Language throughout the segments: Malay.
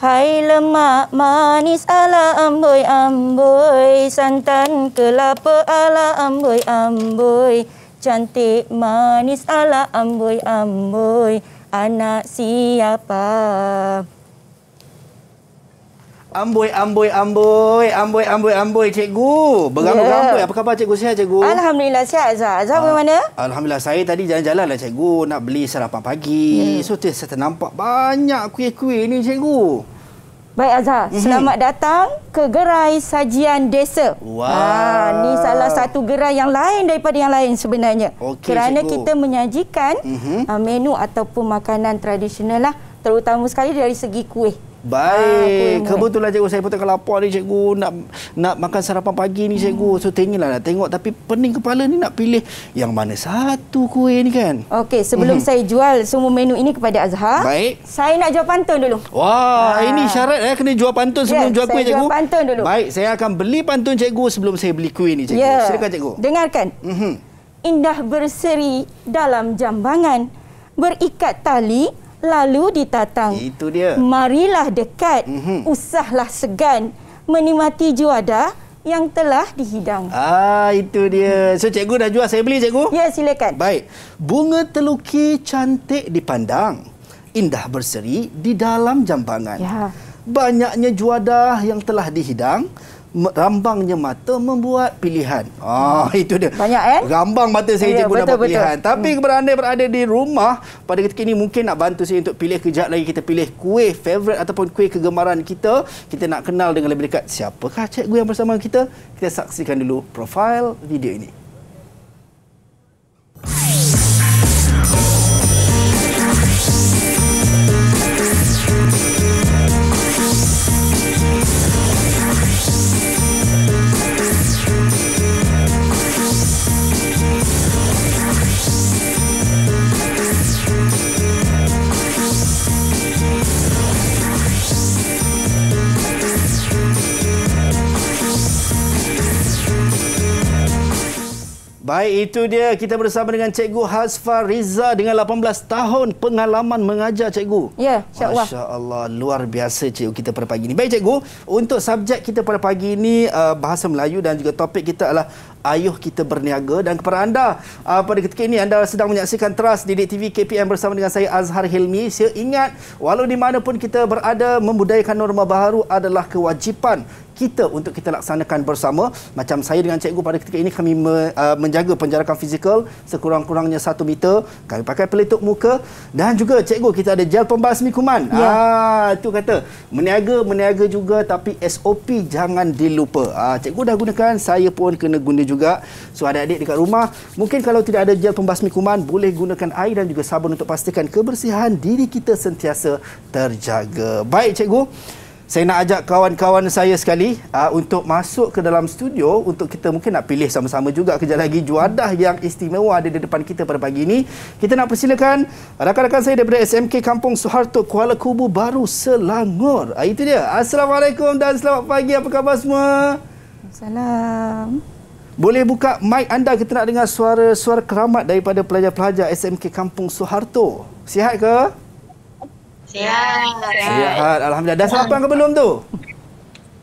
Hai lemak manis ala amboi amboi Santan kelapa ala amboi amboi Cantik manis ala amboi amboi Anak siapa? Amboi, amboi, amboi, amboi, amboi, amboi, cikgu. berambut amboi. Yeah. Apa khabar cikgu sihat, cikgu? Alhamdulillah, sihat Azhar. Azhar ha. bagaimana? Alhamdulillah, saya tadi jalan-jalan lah cikgu nak beli sarapan pagi. Yeah. So, tu saya ternampak banyak kuih-kuih ni cikgu. Baik Azhar, mm -hmm. selamat datang ke gerai sajian desa. Wah, ha, ni salah satu gerai yang lain daripada yang lain sebenarnya. Okay, Kerana cikgu. kita menyajikan mm -hmm. menu ataupun makanan tradisional lah. Terutama sekali dari segi kuih. Baik, ah, kebetulan cikgu saya pun tengah lapar ni cikgu nak nak makan sarapan pagi ni cikgu. Hmm. So tengilah nak tengok tapi pening kepala ni nak pilih yang mana satu kuih ni kan. Okey, sebelum hmm. saya jual semua menu ini kepada Azhar, Baik. saya nak jual pantun dulu. Wah, ha. ini syarat eh kena jual pantun sebelum yeah, jual kuih cikgu. Jual pantun dulu. Baik, saya akan beli pantun cikgu sebelum saya beli kuih ni cikgu. Yeah. Silakan cikgu. Dengarkan. Mm-hmm. Indah berseri dalam jambangan berikat tali lalu ditatang. Itu dia. Marilah dekat, mm-hmm. usahlah segan menikmati juadah yang telah dihidang. Ah, itu dia. So cikgu dah jual, saya beli cikgu. Ya, silakan. Baik. Bunga teluki cantik dipandang. Indah berseri di dalam jambangan. Ya. Banyaknya juadah yang telah dihidang rambangnya mata membuat pilihan. Ah hmm. itu dia. Banyak eh? Rambang mata saya cikgu ya, dapat betul. pilihan. Tapi hmm. berandai berada di rumah pada ketika ini mungkin nak bantu saya untuk pilih kejap lagi kita pilih kuih favorite ataupun kuih kegemaran kita. Kita nak kenal dengan lebih dekat siapakah cikgu yang bersama kita? Kita saksikan dulu profil video ini. Baik itu dia kita bersama dengan Cikgu Hasfa Riza dengan 18 tahun pengalaman mengajar Cikgu. Ya, Cikgu. Masya-Allah luar biasa Cikgu kita pada pagi ini. Baik Cikgu, untuk subjek kita pada pagi ini uh, bahasa Melayu dan juga topik kita adalah ayuh kita berniaga dan kepada anda uh, pada ketika ini anda sedang menyaksikan Teras Didik TV KPM bersama dengan saya Azhar Hilmi. Saya ingat walau di mana pun kita berada membudayakan norma baru adalah kewajipan kita untuk kita laksanakan bersama. Macam saya dengan cikgu pada ketika ini kami me, uh, menjaga penjarakan fizikal sekurang-kurangnya satu meter. Kami pakai pelitup muka dan juga cikgu kita ada gel pembasmi kuman. Ya. Ah tu kata meniaga meniaga juga tapi SOP jangan dilupa. Ah cikgu dah gunakan, saya pun kena guna juga. So adik-adik dekat rumah, mungkin kalau tidak ada gel pembasmi kuman, boleh gunakan air dan juga sabun untuk pastikan kebersihan diri kita sentiasa terjaga. Baik cikgu saya nak ajak kawan-kawan saya sekali uh, untuk masuk ke dalam studio untuk kita mungkin nak pilih sama-sama juga kejap lagi juadah yang istimewa ada di depan kita pada pagi ini. Kita nak persilakan rakan-rakan saya daripada SMK Kampung Soeharto, Kuala Kubu Baru, Selangor. Uh, itu dia. Assalamualaikum dan selamat pagi. Apa khabar semua? Salam. Boleh buka mic anda kita nak dengar suara-suara keramat daripada pelajar-pelajar SMK Kampung Soeharto. Sihat ke? Sihat. Sihat. Sihat. Alhamdulillah. Dah sarapan ke belum tu?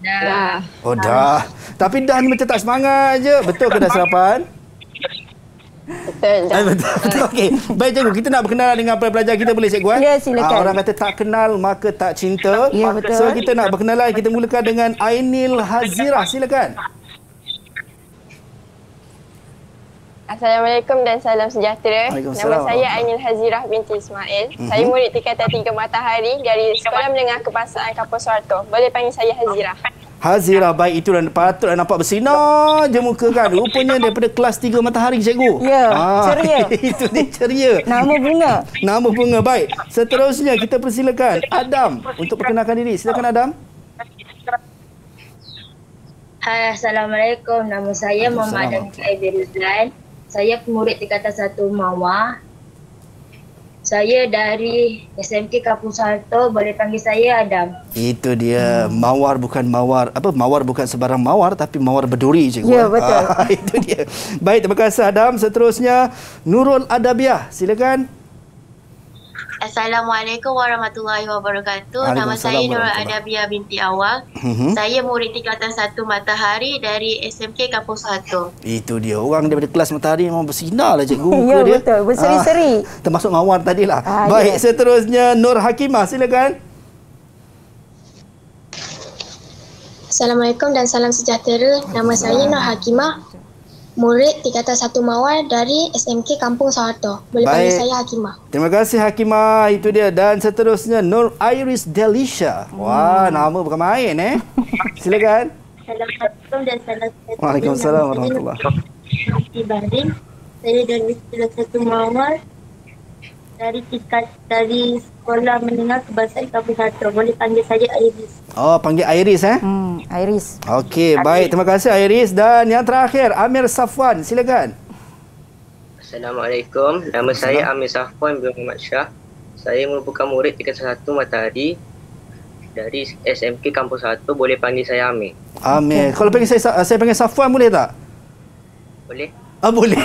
Dah. Oh dah. Tapi dah ni macam tak semangat je. Betul ke dah sarapan? Betul. Dah. Eh, betul. betul. Okey. Baik cikgu. Kita nak berkenalan dengan pelajar kita boleh cikgu? Eh? Ya silakan. Ha, orang kata tak kenal maka tak cinta. Ya betul. So kita nak berkenalan. Kita mulakan dengan Ainil Hazirah. Silakan. Silakan. Assalamualaikum dan salam sejahtera. Nama saya Ainil Hazirah binti Ismail. Mm-hmm. Saya murid tingkatan tiga matahari dari Sekolah Menengah Kebangsaan Kapur Suarto. Boleh panggil saya Hazirah. Hazirah baik itu dan patut dan nampak bersinar je muka kan. Rupanya daripada kelas tiga matahari cikgu. Ya, ah, ceria. itu dia ceria. Nama bunga. Nama bunga baik. Seterusnya kita persilakan Adam untuk perkenalkan diri. Silakan Adam. Hai, Assalamualaikum. Nama saya Muhammad Adam Ibn saya pemurid tingkatan satu Mawar. Saya dari SMK Kapu Salto, boleh panggil saya Adam. Itu dia, hmm. mawar bukan mawar. Apa, mawar bukan sebarang mawar tapi mawar berduri je. Ya, betul. Ah, itu dia. Baik, terima kasih Adam. Seterusnya, Nurul Adabiah. Silakan. Assalamualaikum warahmatullahi wabarakatuh. Nama saya Nur Adabia binti Awal. Mm-hmm. Saya murid tingkatan satu Matahari dari SMK Kampung satu. Itu dia. Orang daripada kelas Matahari memang bersinar lah cikgu muka ya, dia. betul. Berseri-seri. Ah, termasuk Mawar tadi lah. Ah, ya. Baik, ya. seterusnya Nur Hakimah silakan. Assalamualaikum dan salam sejahtera. Nama saya Nur Hakimah murid tingkatan satu mawar dari SMK Kampung Sawato. Boleh panggil saya Hakimah. Terima kasih Hakimah. Itu dia. Dan seterusnya Nur Iris Delisha. Hmm. Wah, nama bukan main eh. Silakan. Assalamualaikum dan salam Waalaikumsalam warahmatullahi wabarakatuh. Saya dari tingkatan satu mawar dari tingkat dari sekolah menengah kebangsaan kami Satu. Boleh panggil saja Iris. Oh, panggil Iris eh? Hmm, Iris. Okey, baik. Terima kasih Iris. Dan yang terakhir, Amir Safwan. Silakan. Assalamualaikum. Nama saya Amir Safwan bin Muhammad Shah. Saya merupakan murid tingkat satu matahari dari SMK Kampung Satu. Boleh panggil saya Amir. Amir. Okay. Kalau panggil saya, eh, saya panggil Safwan boleh tak? Boleh. Ah, boleh.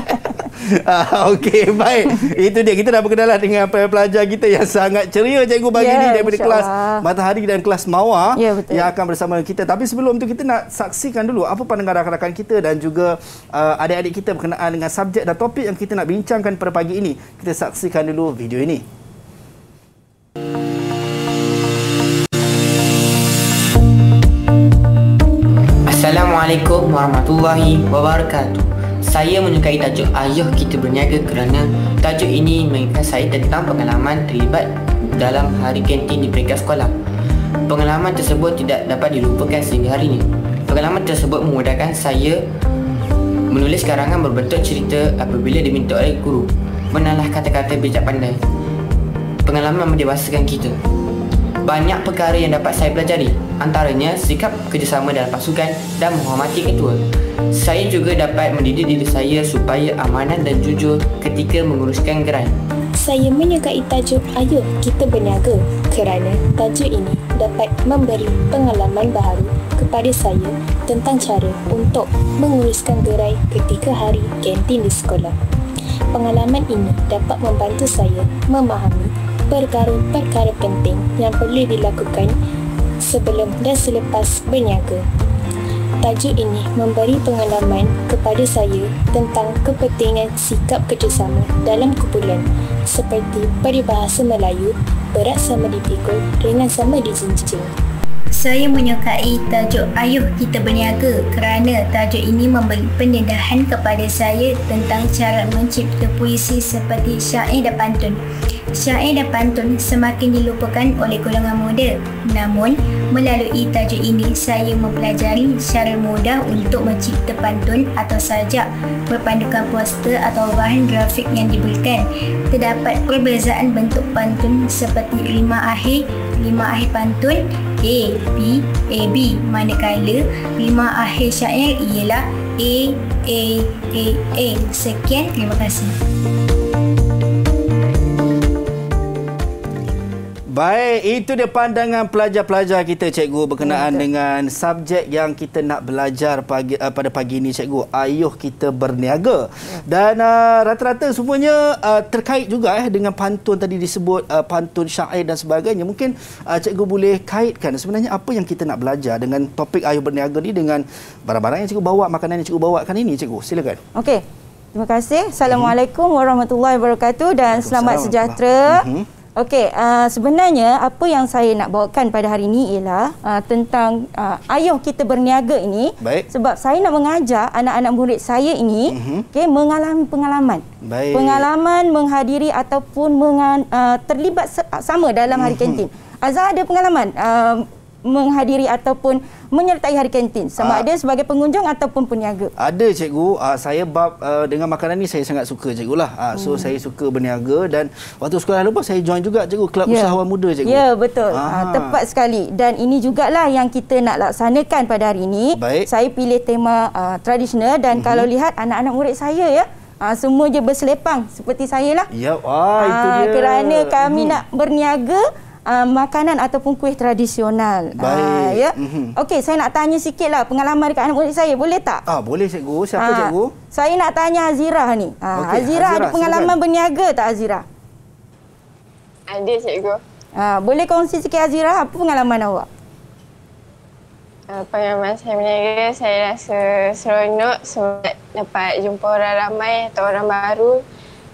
ah, Okey, baik. Itu dia. Kita dah berkenalan dengan pelajar kita yang sangat ceria, Cikgu Bagini, ya, yeah, daripada kelas Matahari dan kelas mawa yeah, ya, yang akan bersama kita. Tapi sebelum tu kita nak saksikan dulu apa pandangan rakan-rakan kita dan juga uh, adik-adik kita berkenaan dengan subjek dan topik yang kita nak bincangkan pada pagi ini. Kita saksikan dulu video ini. Mm. Assalamualaikum warahmatullahi wabarakatuh Saya menyukai tajuk Ayuh Kita Berniaga kerana tajuk ini mengingatkan saya tentang pengalaman terlibat dalam hari kantin di peringkat sekolah Pengalaman tersebut tidak dapat dilupakan sehingga hari ini Pengalaman tersebut memudahkan saya menulis karangan berbentuk cerita apabila diminta oleh guru Menalah kata-kata bijak pandai Pengalaman mendewasakan kita banyak perkara yang dapat saya pelajari antaranya sikap kerjasama dalam pasukan dan menghormati ketua. Saya juga dapat mendidik diri saya supaya amanah dan jujur ketika menguruskan geran. Saya menyukai tajuk Ayo Kita Berniaga kerana tajuk ini dapat memberi pengalaman baru kepada saya tentang cara untuk menguruskan gerai ketika hari kantin di sekolah. Pengalaman ini dapat membantu saya memahami perkara-perkara penting yang perlu dilakukan sebelum dan selepas berniaga. Tajuk ini memberi pengalaman kepada saya tentang kepentingan sikap kerjasama dalam kumpulan seperti peribahasa Melayu, berat sama dipikul, dengan sama dijinjing. Saya menyukai tajuk Ayuh Kita Berniaga kerana tajuk ini memberi pendedahan kepada saya tentang cara mencipta puisi seperti syair dan pantun. Syair dan pantun semakin dilupakan oleh golongan muda. Namun, melalui tajuk ini, saya mempelajari cara mudah untuk mencipta pantun atau sajak berpandukan poster atau bahan grafik yang diberikan. Terdapat perbezaan bentuk pantun seperti lima akhir, lima akhir pantun, A, B, A, B. Manakala, lima akhir syair ialah A, A, A, A. Sekian, terima kasih. Baik, itu dia pandangan pelajar-pelajar kita cikgu berkenaan ya, dengan subjek yang kita nak belajar pagi, uh, pada pagi ini cikgu. Ayuh kita berniaga. Ya. Dan uh, rata-rata semuanya uh, terkait juga eh dengan pantun tadi disebut uh, pantun syair dan sebagainya. Mungkin uh, cikgu boleh kaitkan sebenarnya apa yang kita nak belajar dengan topik ayuh berniaga ni dengan barang-barang yang cikgu bawa, makanan yang cikgu kan ini cikgu. Silakan. Okey. Terima kasih. Assalamualaikum mhm. warahmatullahi wabarakatuh dan selamat sejahtera. Uh-huh. Okey, uh, sebenarnya apa yang saya nak bawakan pada hari ini ialah uh, tentang uh, ah, ayuh kita berniaga ini. Baik. Sebab saya nak mengajar anak-anak murid saya ini uh-huh. Mhm. okay, mengalami pengalaman. Baik. Pengalaman menghadiri ataupun mengan, uh, terlibat sama dalam mhm. hari uh-huh. kantin. Azhar ada pengalaman? Uh, menghadiri ataupun menyertai hari kantin sama ah. ada sebagai pengunjung ataupun peniaga? Ada cikgu, aa, ah, saya bab aa, eh, dengan makanan ni saya sangat suka cikgu lah. Aa, ah, so hmm. saya suka berniaga dan waktu sekolah lupa saya join juga cikgu kelab yeah. usahawan muda cikgu. Ya, yeah, betul. Aa. tepat sekali dan ini jugalah yang kita nak laksanakan pada hari ini. Baik. Saya pilih tema tradisional dan mm-hmm. kalau lihat anak-anak murid saya ya Ha, semua je berselepang seperti saya lah. Ya, wah. ah, ha, itu dia. Kerana kami hmm. nak berniaga uh, makanan ataupun kuih tradisional. Ah, Baik. Uh, ya? mm-hmm. Okey, saya nak tanya sikit lah pengalaman dekat anak murid saya. Boleh tak? Ah, boleh, cikgu. Siapa uh, cikgu? Saya nak tanya Azira ni. Uh, okay. Azira, ada pengalaman silakan. berniaga tak Azira? Ada, cikgu. Uh, boleh kongsi sikit Azira, apa pengalaman awak? Pengalaman saya berniaga, saya rasa seronok sebab dapat jumpa orang ramai atau orang baru.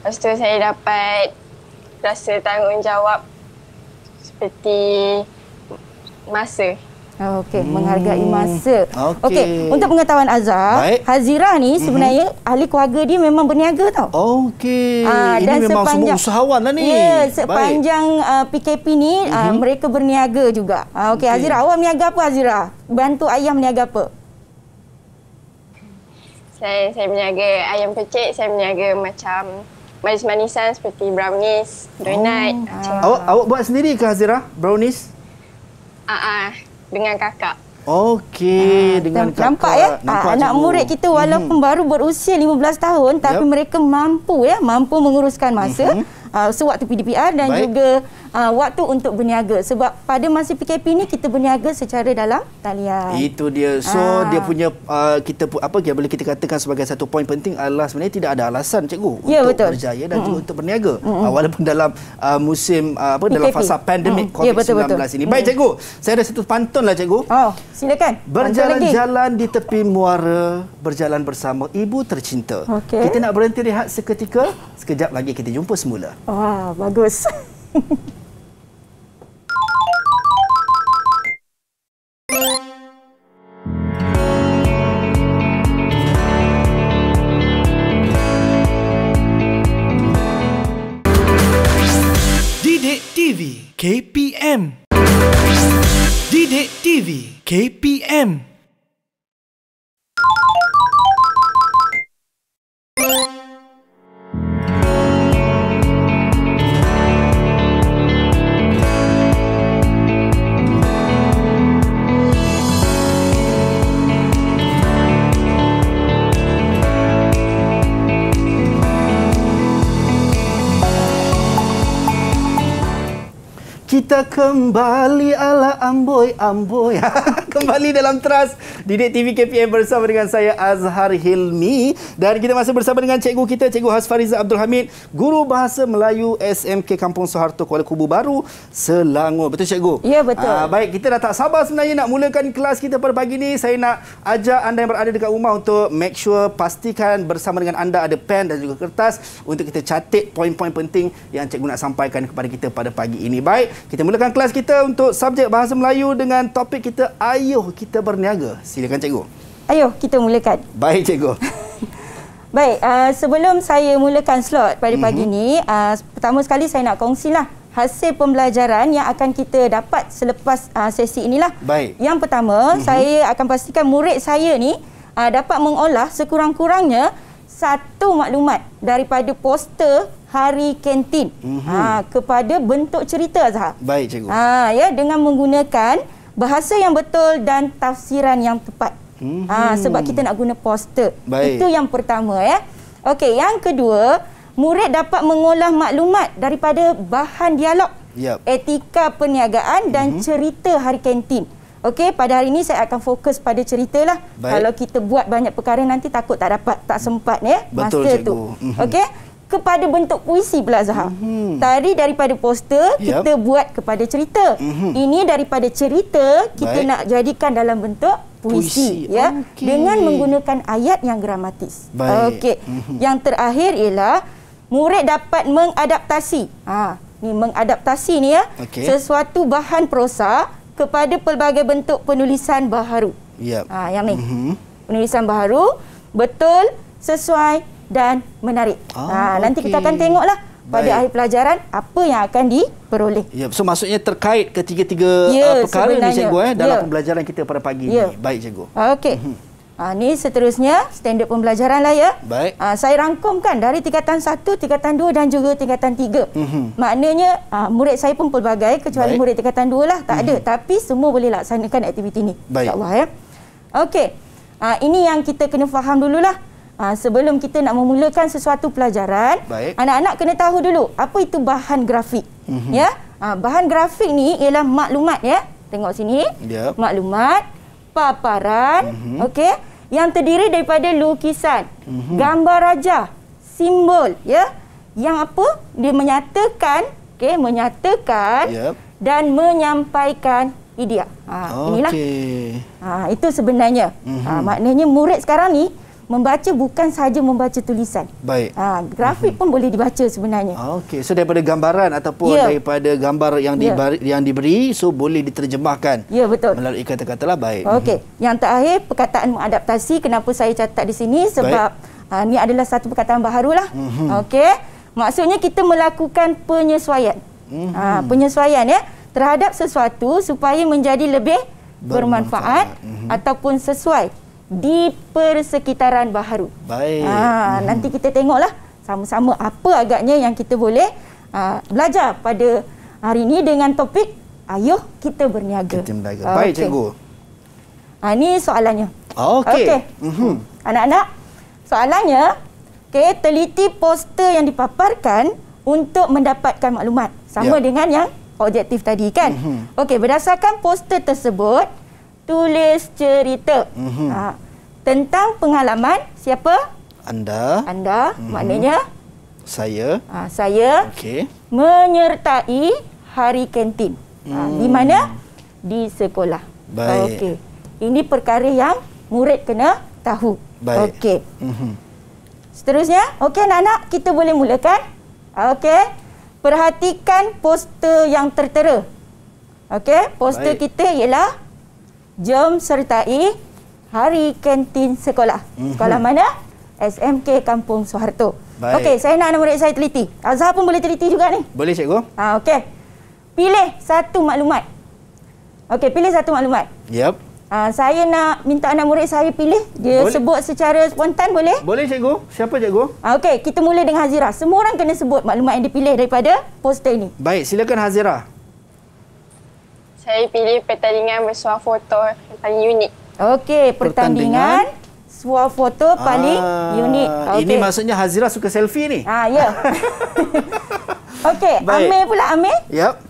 Lepas tu saya dapat rasa tanggungjawab seperti masa. Ah, okey, hmm. menghargai masa. Okey, okay. untuk pengetahuan Azhar, Hazira ni mhm. sebenarnya mm -hmm. ahli keluarga dia memang berniaga tau. Okey, ah, ini dan memang semua usahawan lah ni. Ya, yeah, sepanjang uh, ah, PKP ni, mm -hmm. uh, mereka berniaga juga. Uh, Okey, okay. Hazira, awak meniaga apa Hazira? Bantu ayah meniaga apa? Saya saya berniaga ayam kecik, saya berniaga macam manis-manisan seperti brownies, donut. Oh. Uh. Awak awak buat sendiri ke Hazira brownies? Ah uh dengan kakak. Okey, uh, dengan nampak ya? kakak. Nampak ya, nampak uh, anak murid kita walaupun mm-hmm. baru berusia 15 tahun tapi yep. mereka mampu ya, mampu menguruskan masa. Mm-hmm. Uh, sewaktu PDPR dan Baik. juga uh, waktu untuk berniaga sebab pada masa PKP ni kita berniaga secara dalam talian. Itu dia. So ah. dia punya uh, kita apa dia boleh kita katakan sebagai satu poin penting adalah sebenarnya tidak ada alasan cikgu ya, untuk betul. berjaya dan mm-hmm. juga untuk berniaga mm-hmm. uh, walaupun dalam uh, musim uh, apa PKP. dalam fasa pandemik mm. COVID-19 ya, betul, betul. ini. Baik mm. cikgu, saya ada satu pantun lah cikgu. Oh, silakan. Berjalan-jalan di tepi muara, berjalan bersama ibu tercinta. Okay. Kita nak berhenti rehat seketika, sekejap lagi kita jumpa semula. Wah, oh, bagus. Ha ha ha. KPM Didik TV KPM kita kembali ala amboi amboi kembali dalam trust Didik TV KPM bersama dengan saya Azhar Hilmi dan kita masih bersama dengan cikgu kita cikgu Hasfariza Abdul Hamid guru bahasa Melayu SMK Kampung Soharto, Kuala Kubu Baru Selangor betul cikgu ya betul Aa, ah, baik kita dah tak sabar sebenarnya nak mulakan kelas kita pada pagi ni saya nak ajak anda yang berada dekat rumah untuk make sure pastikan bersama dengan anda ada pen dan juga kertas untuk kita catik poin-poin penting yang cikgu nak sampaikan kepada kita pada pagi ini baik kita kita mulakan kelas kita untuk subjek Bahasa Melayu dengan topik kita Ayuh Kita Berniaga. Silakan cikgu. Ayuh kita mulakan. Baik cikgu. Baik, uh, sebelum saya mulakan slot pada mm -hmm. pagi ini, mhm. uh, pertama sekali saya nak kongsi lah hasil pembelajaran yang akan kita dapat selepas uh, sesi inilah. Baik. Yang pertama, mm -hmm. saya akan pastikan murid saya ni uh, dapat mengolah sekurang-kurangnya satu maklumat daripada poster Hari Kantin. Mm-hmm. Ha kepada bentuk cerita Azhar. Baik cikgu. Ha ya dengan menggunakan bahasa yang betul dan tafsiran yang tepat. Mm-hmm. Ha sebab kita nak guna poster. Baik. Itu yang pertama ya. Okey, yang kedua, murid dapat mengolah maklumat daripada bahan dialog yep. etika perniagaan dan mm-hmm. cerita Hari Kantin. Okey, pada hari ini saya akan fokus pada cerita lah. Kalau kita buat banyak perkara nanti takut tak dapat, tak sempat ya Betul, masa cikgu. tu. Mhm. Okey kepada bentuk puisi pula Zahar. Mm-hmm. Tadi daripada poster yep. kita buat kepada cerita. Mm-hmm. Ini daripada cerita kita Baik. nak jadikan dalam bentuk puisi, puisi. ya okay. dengan menggunakan ayat yang gramatis. Okey. Mm-hmm. Yang terakhir ialah murid dapat mengadaptasi. Ha ni mengadaptasi ni ya okay. sesuatu bahan prosa kepada pelbagai bentuk penulisan baharu. Yep. Ha yang ni. Mm-hmm. Penulisan baharu betul sesuai dan menarik. Ah, ha, ah, okay. Nanti kita akan tengoklah pada akhir pelajaran apa yang akan diperoleh. Ya, so maksudnya terkait ketiga-tiga ya, uh, perkara sebenarnya. ni cikgu eh, dalam ya. pembelajaran kita pada pagi ya. ni. Baik cikgu. Okey. Ha, mhm. ah, ini seterusnya standard pembelajaran lah ya. Baik. Ha, saya rangkumkan dari tingkatan satu, tingkatan dua dan juga tingkatan tiga. Mm -hmm. Maknanya ha, murid saya pun pelbagai kecuali Baik. murid tingkatan dua lah tak mm -hmm. ada. Mhm. Tapi semua boleh laksanakan aktiviti ni. Baik. InsyaAllah ya. Okey. Ha, ini yang kita kena faham dululah. Aa, ha, sebelum kita nak memulakan sesuatu pelajaran, anak-anak kena tahu dulu apa itu bahan grafik. Mm-hmm. Ya, Aa, ha, bahan grafik ni ialah maklumat ya. Tengok sini, yep. maklumat, paparan, mm-hmm. okey, yang terdiri daripada lukisan, mm-hmm. gambar raja, simbol, ya, yang apa dia menyatakan, okay, menyatakan yep. dan menyampaikan idea. Ha, inilah. Okay. Ha, itu sebenarnya. Mm-hmm. Ha, maknanya murid sekarang ni membaca bukan sahaja membaca tulisan. Baik. Ha, grafik mhm. pun boleh dibaca sebenarnya. Ah, okey, so daripada gambaran ataupun ya. daripada gambar yang ya. diberi, yang diberi so boleh diterjemahkan. Ya, betul. Melalui kata kata lah baik. Okey, mhm. yang terakhir perkataan mengadaptasi kenapa saya catat di sini sebab ha, ah, ini adalah satu perkataan baharulah. Mhm. Okey. Maksudnya kita melakukan penyesuaian. Ha, penyesuaian ya terhadap sesuatu supaya menjadi lebih bermanfaat, bermanfaat. ataupun sesuai di persekitaran Baharu. Baik. Ha, hmm. Nanti kita tengoklah sama-sama apa agaknya yang kita boleh ha, belajar pada hari ini dengan topik Ayuh Kita Berniaga. Kita berniaga. Okay. Baik cikgu. Ha, ini soalannya. Okey. Okay. Mm-hmm. Anak-anak, soalannya okay, teliti poster yang dipaparkan untuk mendapatkan maklumat. Sama yeah. dengan yang objektif tadi kan. Mm-hmm. Okey, berdasarkan poster tersebut, tulis cerita mm-hmm. ha, tentang pengalaman siapa? Anda. Anda mm-hmm. maknanya? Saya. Ha, saya okay. menyertai hari kantin. Ha, mm. di mana? Di sekolah. Baik. Okay. Ini perkara yang murid kena tahu. Baik. Okay. Mm-hmm. Seterusnya, okey anak-anak kita boleh mulakan. Okey. Perhatikan poster yang tertera. Okey, poster Baik. kita ialah jom sertai hari kantin sekolah. Mhm. Sekolah mana? SMK Kampung Soeharto. Okey, saya nak anak murid saya teliti. Azhar pun boleh teliti juga ni. Boleh, cikgu. Ha, okey. Pilih satu maklumat. Okey, pilih satu maklumat. Yep. Ha, saya nak minta anak murid saya pilih. Dia boleh. sebut secara spontan boleh? Boleh, cikgu. Siapa cikgu? Ha, okey, kita mula dengan Hazira. Semua orang kena sebut maklumat yang dipilih daripada poster ini. Baik, silakan Hazira saya pilih pertandingan bersuah foto paling unik. Okey, pertandingan, pertandingan suah foto paling ah, unik. Okay. Ini maksudnya Hazira suka selfie ni? Ah, ya. Yeah. Okey, Amir pula Amir. Yep.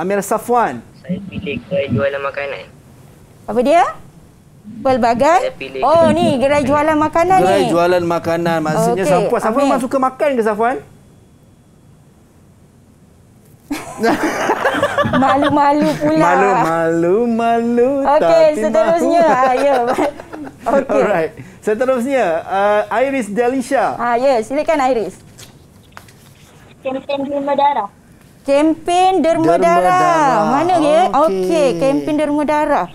Amir Safwan. Saya pilih kedai jualan makanan. Apa dia? Pelbagai? Oh, ni gerai jualan makanan gerai ni. Gerai jualan makanan. Maksudnya okay. Safwan. Safwan memang suka makan ke Safwan? Malu-malu pula. Malu-malu, malu okay, seterusnya. malu. Okey, ah, seterusnya. Okey. Alright. Seterusnya, uh, Iris Delisha. Ah, ya, yeah. silakan Iris. Kempen Derma Darah. Kempen Derma Darah. Mana ya? Okey, okay. Kempen Derma Darah.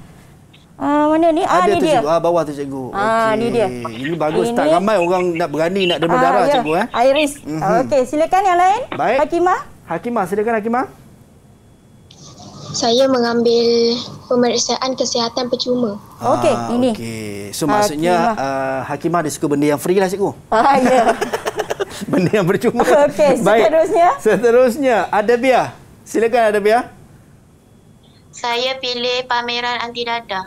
Ah, uh, mana ni? Ah, Ada ah, ni dia. Ah, bawah tu cikgu. Ah, okay. ni dia. Ini bagus Ini... tak ramai orang nak berani nak derma ah, darah yeah. cikgu eh. Iris. Mm-hmm. Okey, silakan yang lain. Baik. Hakimah. Hakimah, silakan Hakimah saya mengambil pemeriksaan kesihatan percuma. Okey, ah, ini. Okey. So maksudnya ah. Ah, Hakimah. Uh, Hakimah dia suka benda yang free lah cikgu. Ah, ya. Yeah. benda yang percuma. Okey, seterusnya. Baik. Seterusnya, Adabia. Silakan Adabia. Saya pilih pameran anti dada.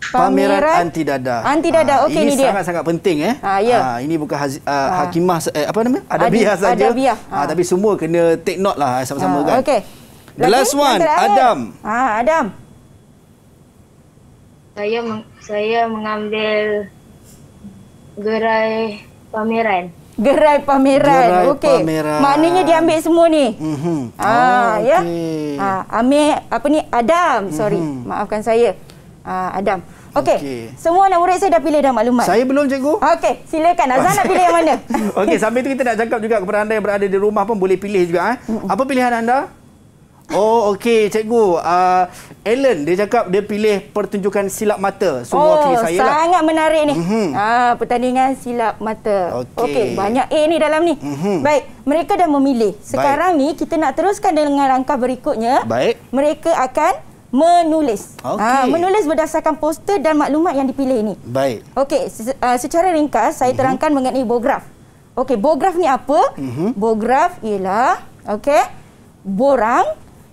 Pameran, pameran anti dada. Anti dada. Ha, Okey ni dia. Ini sangat-sangat penting eh. Ha, ya. ha ini bukan haz, uh, ha. hakimah eh, apa nama? Adabiah saja. Adabiah. Ha. ha tapi semua kena take note lah eh, sama-sama ha. kan. Okey. The last last one, Adam. Ha, Adam. Saya meng- saya mengambil gerai pameran. Gerai pameran. Gerai okay. pameran. Maknanya dia ambil semua ni. Mm-hmm. Ha, oh, okay. Ah, ya. Ha, ambil apa ni? Adam, sorry. Mm-hmm. Maafkan saya. Ha, Adam. Okey. Okay. Semua anak murid saya dah pilih dah maklumat. Saya belum cikgu. Okey, silakan Azan nak pilih yang mana? Okey, sambil itu kita nak cakap juga kepada anda yang berada di rumah pun boleh pilih juga eh. Mhm. Apa pilihan anda? Oh okey cikgu uh, Alan dia cakap dia pilih pertunjukan silap mata semua oh, wakili saya lah. Oh sangat menarik ni. Mm-hmm. Ah pertandingan silap mata. Okey okay, banyak A ni dalam ni. Mm-hmm. Baik, mereka dah memilih. Sekarang Baik. ni kita nak teruskan dengan langkah berikutnya. Baik. Mereka akan menulis. Okay. Ah menulis berdasarkan poster dan maklumat yang dipilih ni. Baik. Okey se- uh, secara ringkas saya mhm. terangkan mm-hmm. mengenai bograf. Okey bograf ni apa? Mm-hmm. Bograf ialah okey borang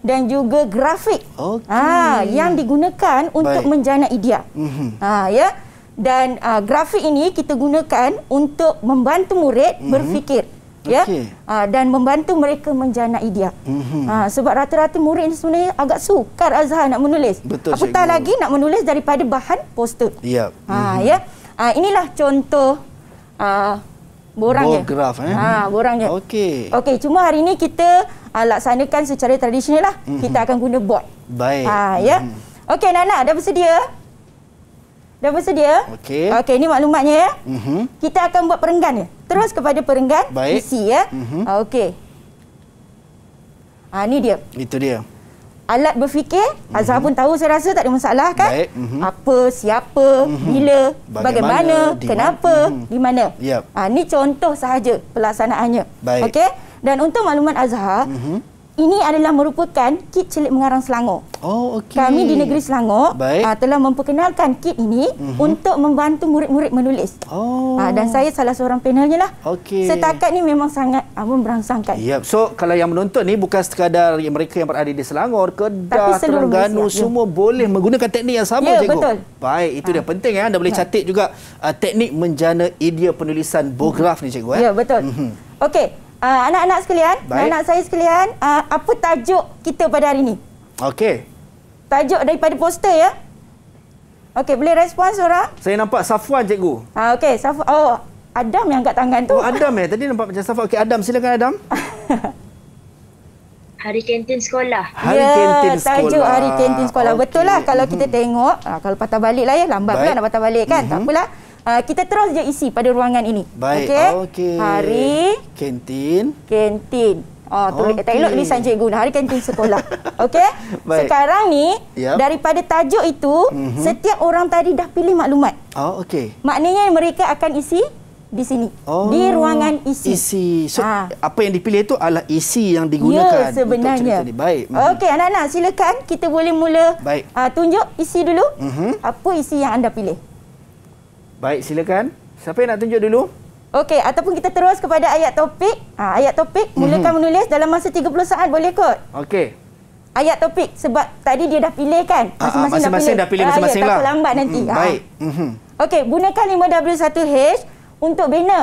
dan juga grafik okay. ha, yang digunakan untuk menjana idea. Mm-hmm. Ha, ya? Dan uh, grafik ini kita gunakan untuk membantu murid mm-hmm. berfikir ya okay. Ha, dan membantu mereka menjana idea. Mm-hmm. Aa, ha, sebab rata-rata murid ni sebenarnya agak sukar Azhar nak menulis. Betul, Apatah cikgu. lagi nak menulis daripada bahan poster. Ya. Yep. Ha, mm-hmm. ya. Aa, inilah contoh a ah, borangnya. Borang graf eh. Ha borangnya. Okey. Okey, cuma hari ini kita uh, laksanakan secara tradisional lah. Mm-hmm. Kita akan guna bot. Baik. Ha, ya. Yeah? Mm-hmm. Okey Nana, dah bersedia? Dah bersedia? Okey. Okey, ini maklumatnya ya. Mm-hmm. Kita akan buat perenggan ya. Terus kepada perenggan Baik. isi ya. Mm-hmm. Okey. Ha, ini dia. Itu dia. Alat berfikir, mm-hmm. Azhar pun tahu saya rasa tak ada masalah kan? Baik. Mm-hmm. Apa, siapa, mm-hmm. bila, bagaimana, bagaimana di kenapa, mm-hmm. di mana. Yep. Ha, ini contoh sahaja pelaksanaannya. Baik. Okey. Dan untuk maklumat Azhar, mm-hmm. ini adalah merupakan kit celik mengarang Selangor. Oh, okey. Kami di negeri Selangor uh, telah memperkenalkan kit ini mm-hmm. untuk membantu murid-murid menulis. Oh. Uh, dan saya salah seorang panelnya lah. Okey. Setakat ini memang sangat amun ah, berangsangkan. Yep. So, kalau yang menonton ni bukan sekadar mereka yang berada di Selangor, Kedah, Terengganu, ya. semua yeah. boleh menggunakan teknik yang sama, yeah, cikgu. betul. Baik, itu ha. dia penting. Ya. Anda boleh catat juga uh, teknik menjana idea penulisan bograf mm-hmm. ni, cikgu. Eh. Ya, yeah, betul. Mm-hmm. Okey uh, anak-anak sekalian, anak-anak saya sekalian, uh, apa tajuk kita pada hari ini? Okey. Tajuk daripada poster ya. Okey, boleh respon seorang? Saya nampak Safwan, cikgu. Ah uh, okey, Saf. Oh, Adam yang angkat tangan tu. Oh, Adam eh. Tadi nampak macam Safwan. Okey, Adam silakan Adam. Hari kantin sekolah. Hari ya, kantin sekolah. tajuk hari kantin sekolah. Okay. Betul lah kalau hmm, kita hmm. tengok. Ah, kalau patah balik lah ya. Lambat Baik. pula nak patah balik kan. Mm-hmm. Tak hmm. apalah. Uh, kita terus je isi pada ruangan ini. Baik. Okey. Okay. Hari kantin. Kantin. Oh, tulis okay. tak elok ni Sanjay Guna. Hari kantin sekolah. Okey. Sekarang ni yep. daripada tajuk itu, mm-hmm. setiap orang tadi dah pilih maklumat. Oh, okey. Maknanya mereka akan isi di sini. Oh, di ruangan isi. Isi. So, ha. apa yang dipilih itu adalah isi yang digunakan ya, sebenarnya. untuk cerita ni. Baik. Mhm. Okey, anak-anak silakan kita boleh mula Baik. Uh, tunjuk isi dulu. Mm-hmm. Apa isi yang anda pilih? Baik, silakan. Siapa yang nak tunjuk dulu? Okey, ataupun kita terus kepada ayat topik. Ha, ayat topik, mhm. mulakan mm-hmm. menulis dalam masa 30 saat boleh kot? Okey. Ayat topik, sebab tadi dia dah pilih kan? Ah, ah, masing-masing, dah pilih. Dah pilih ayat, ah, masing-masing takut lah. lambat nanti. Mm, baik. Mm-hmm. Okey, gunakan 5W1H untuk bina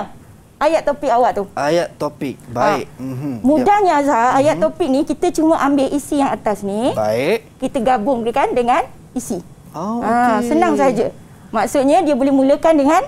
ayat topik awak tu. Ayat topik, baik. Ha. Mm-hmm. Mudahnya Azhar, mm-hmm. ayat topik ni kita cuma ambil isi yang atas ni. Baik. Kita gabung kan dengan isi. Oh, okay. ha, senang saja. Maksudnya dia boleh mulakan dengan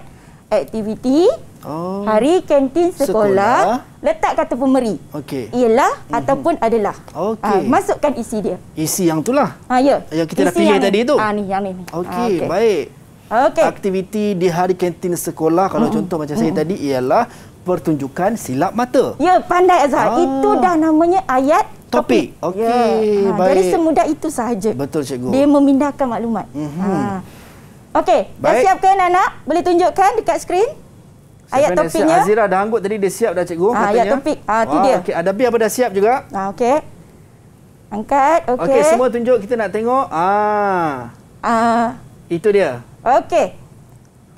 aktiviti oh. hari kantin sekolah, sekolah. Letak kata pemberi. Okey. Ialah mm -hmm. ataupun adalah. Okey. Ha, masukkan isi dia. Isi yang itulah. Ha ya. Yang kita isi dah pilih yang tadi ni. tu. Ha ni yang ni. Okey, ha, okay. baik. Okey. Aktiviti di hari kantin sekolah kalau mm -hmm. contoh macam mm -hmm. saya tadi ialah pertunjukan silap mata. Ya, pandai Azhar. Ah. Itu dah namanya ayat topik. topik. Okey, ya. Ha, baik. Jadi semudah itu sahaja. Betul cikgu. Dia memindahkan maklumat. Mm -hmm. Ha. Okey, dah siap ke anak-anak? Boleh tunjukkan dekat skrin? Siapa ayat topiknya. Siap? Azira dah anggut tadi dia siap dah cikgu ha, Ayat topik. Ah ha, tu dia. Okey, ada biar apa dah siap juga? Ha, okey. Angkat. Okey. Okey, semua tunjuk kita nak tengok. Ah. Ha. Ah. Ha. Itu dia. Okey.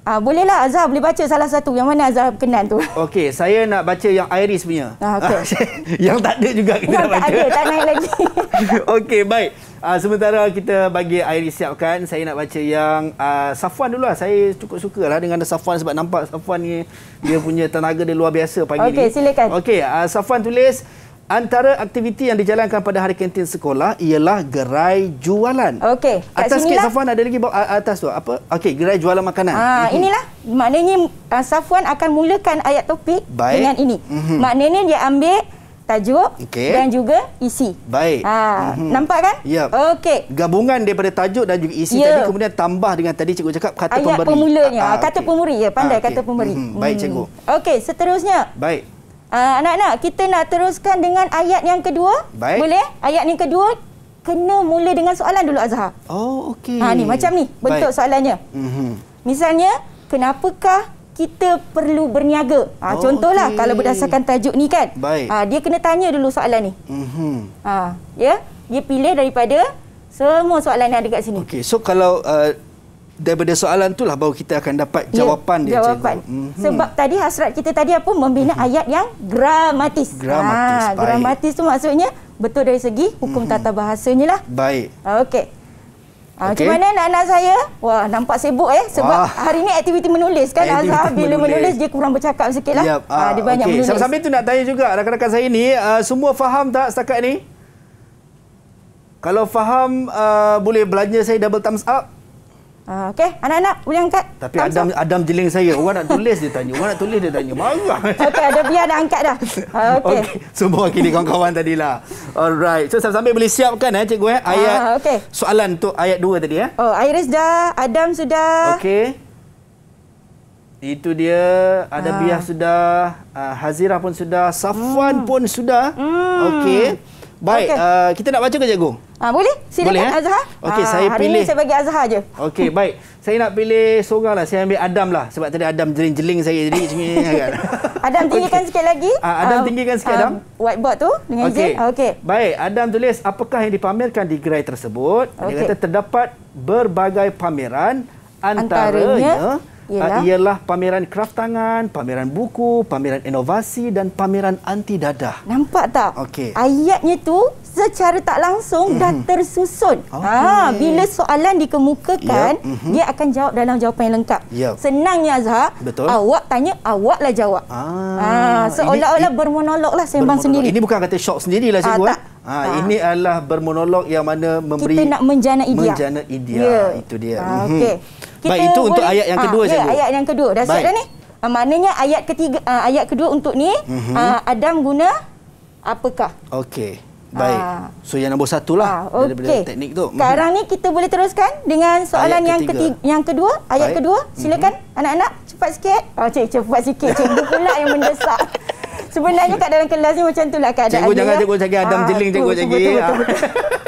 Uh, bolehlah Azhar boleh baca salah satu yang mana Azhar kenal tu. Okey, saya nak baca yang Iris punya. Uh, ah, okay. Ah, yang tak ada juga kita yang nak tak Ada, tak naik lagi. Okey, baik. Uh, sementara kita bagi Iris siapkan, saya nak baca yang uh, Safwan dulu lah. Saya cukup suka lah dengan Safwan sebab nampak Safwan ni dia punya tenaga dia luar biasa pagi okay, ni. Okey, silakan. Okey, uh, Safwan tulis Antara aktiviti yang dijalankan pada hari kantin sekolah ialah gerai jualan. Okey, atas sini lah. Safwan ada lagi bawah atas tu apa? Okey, gerai jualan makanan. Ha, inilah maknanya uh, Safwan akan mulakan ayat topik Baik. dengan ini. Mm-hmm. Maknanya dia ambil tajuk okay. dan juga isi. Baik. Ha, mm-hmm. nampak kan? Yep. Okey. Gabungan daripada tajuk dan juga isi yeah. tadi kemudian tambah dengan tadi cikgu cakap kata ayat pemberi. Ayat pemulanya, ha, ha, kata okay. pemberi ya, pandai ha, okay. kata pemberi. Mm-hmm. Baik hmm. cikgu. Okey, seterusnya. Baik anak-anak, ah, uh, kita nak teruskan dengan ayat yang kedua. Baik. Boleh? Ayat yang kedua kena mula dengan soalan dulu Azhar. Oh, okey. Ha macam ni bentuk Baik. soalannya. Mm-hmm. Misalnya, kenapakah kita perlu berniaga? Ha, oh, contohlah okay. kalau berdasarkan tajuk ni kan. Baik. Ha dia kena tanya dulu soalan ni. Mhm. Ha, ya. Dia pilih daripada semua soalan yang ada kat sini. Okey. So kalau uh, daripada soalan itulah baru kita akan dapat ya, jawapan dia jawapan. hmm Sebab tadi hasrat kita tadi apa membina hmm ayat yang gramatis. Gramatis. Ha, gramatis tu maksudnya betul dari segi hukum hmm tata bahasanya lah. Baik. Okey. Ah, okay. Macam mana anak-anak saya? Wah, nampak sibuk eh. Sebab Wah. hari ni aktiviti menulis kan. Aktiviti Azhar bila menulis. menulis, dia kurang bercakap sikit lah. Yep. Ha, ah, dia banyak okay. menulis. Sambil tu nak tanya juga rakan-rakan saya ni, uh, semua faham tak setakat ni? Kalau faham, uh, boleh belanja saya double thumbs up. Ah, okey, anak-anak boleh angkat. Tapi Adam Adam jeling saya. Orang nak tulis dia tanya. Orang nak tulis dia tanya. Marah. Okey, ada biar dah angkat dah. Ah, okey. Okay. Semua kini kawan-kawan tadilah. Alright. So sambil, -sambil boleh siapkan eh cikgu eh ayat. Uh, ah, okay. Soalan untuk ayat dua tadi eh. Oh, Iris dah, Adam sudah. Okey. Itu dia. Ada uh. biar sudah, uh, Hazira pun sudah, Safwan mm. pun sudah. Mm. Okey. Baik, okay. uh, kita nak baca ke cikgu? Ah, boleh, silakan boleh, eh? Azhar. Okay, ah, saya hari pilih. ini saya bagi Azhar je. Okey, baik. Saya nak pilih seorang lah. Saya ambil Adam lah. Sebab tadi Adam jeling-jeling saya. Jadi, kan? Adam tinggikan okay. sikit lagi. Ah, Adam um, tinggikan sikit, um, Adam. Ah, whiteboard tu dengan Okey. Okay. Baik, Adam tulis apakah yang dipamerkan di gerai tersebut. Okay. Dia kata terdapat berbagai pameran antaranya... antaranya ialah, ah, uh, ialah pameran kraft tangan, pameran buku, pameran inovasi dan pameran anti dadah. Nampak tak? Okay. Ayatnya tu secara tak langsung mm-hmm. dah hmm. tersusun. Okay. Ha, bila soalan dikemukakan, yep. mm-hmm. dia akan jawab dalam jawapan yang lengkap. Yep. Senangnya Azhar, Betul. awak tanya, awaklah jawab. Ah. Ha, seolah-olah bermonolog lah sembang bermonolog. sendiri. Ini bukan kata syok sendirilah ah, cikgu. Ha, Ha, ha. Ini adalah bermonolog yang mana memberi... Kita nak menjana idea. Menjana idea, yeah. itu dia. Ha, Okey. Mm-hmm kita Baik, itu untuk ayat yang ah, kedua ha, saja. Ya, ayat yang kedua. Dah siap dah ni? Uh, maknanya ayat ketiga uh, ayat kedua untuk ni uh -huh. uh, Adam guna apakah? Okey. Baik. Uh. So yang nombor satu lah uh, okay. daripada teknik tu. Mhm. Sekarang ni kita boleh teruskan dengan soalan yang ketiga yang kedua, ayat Baik. kedua. Mhm. Silakan anak-anak uh -huh. cepat sikit. Oh cik cepat sikit. Cikgu pula yang mendesak. Sebenarnya kat dalam kelas ni macam itulah keadaan. Cikgu jangan cikgu cakap Adam uh, jeling cikgu cakap.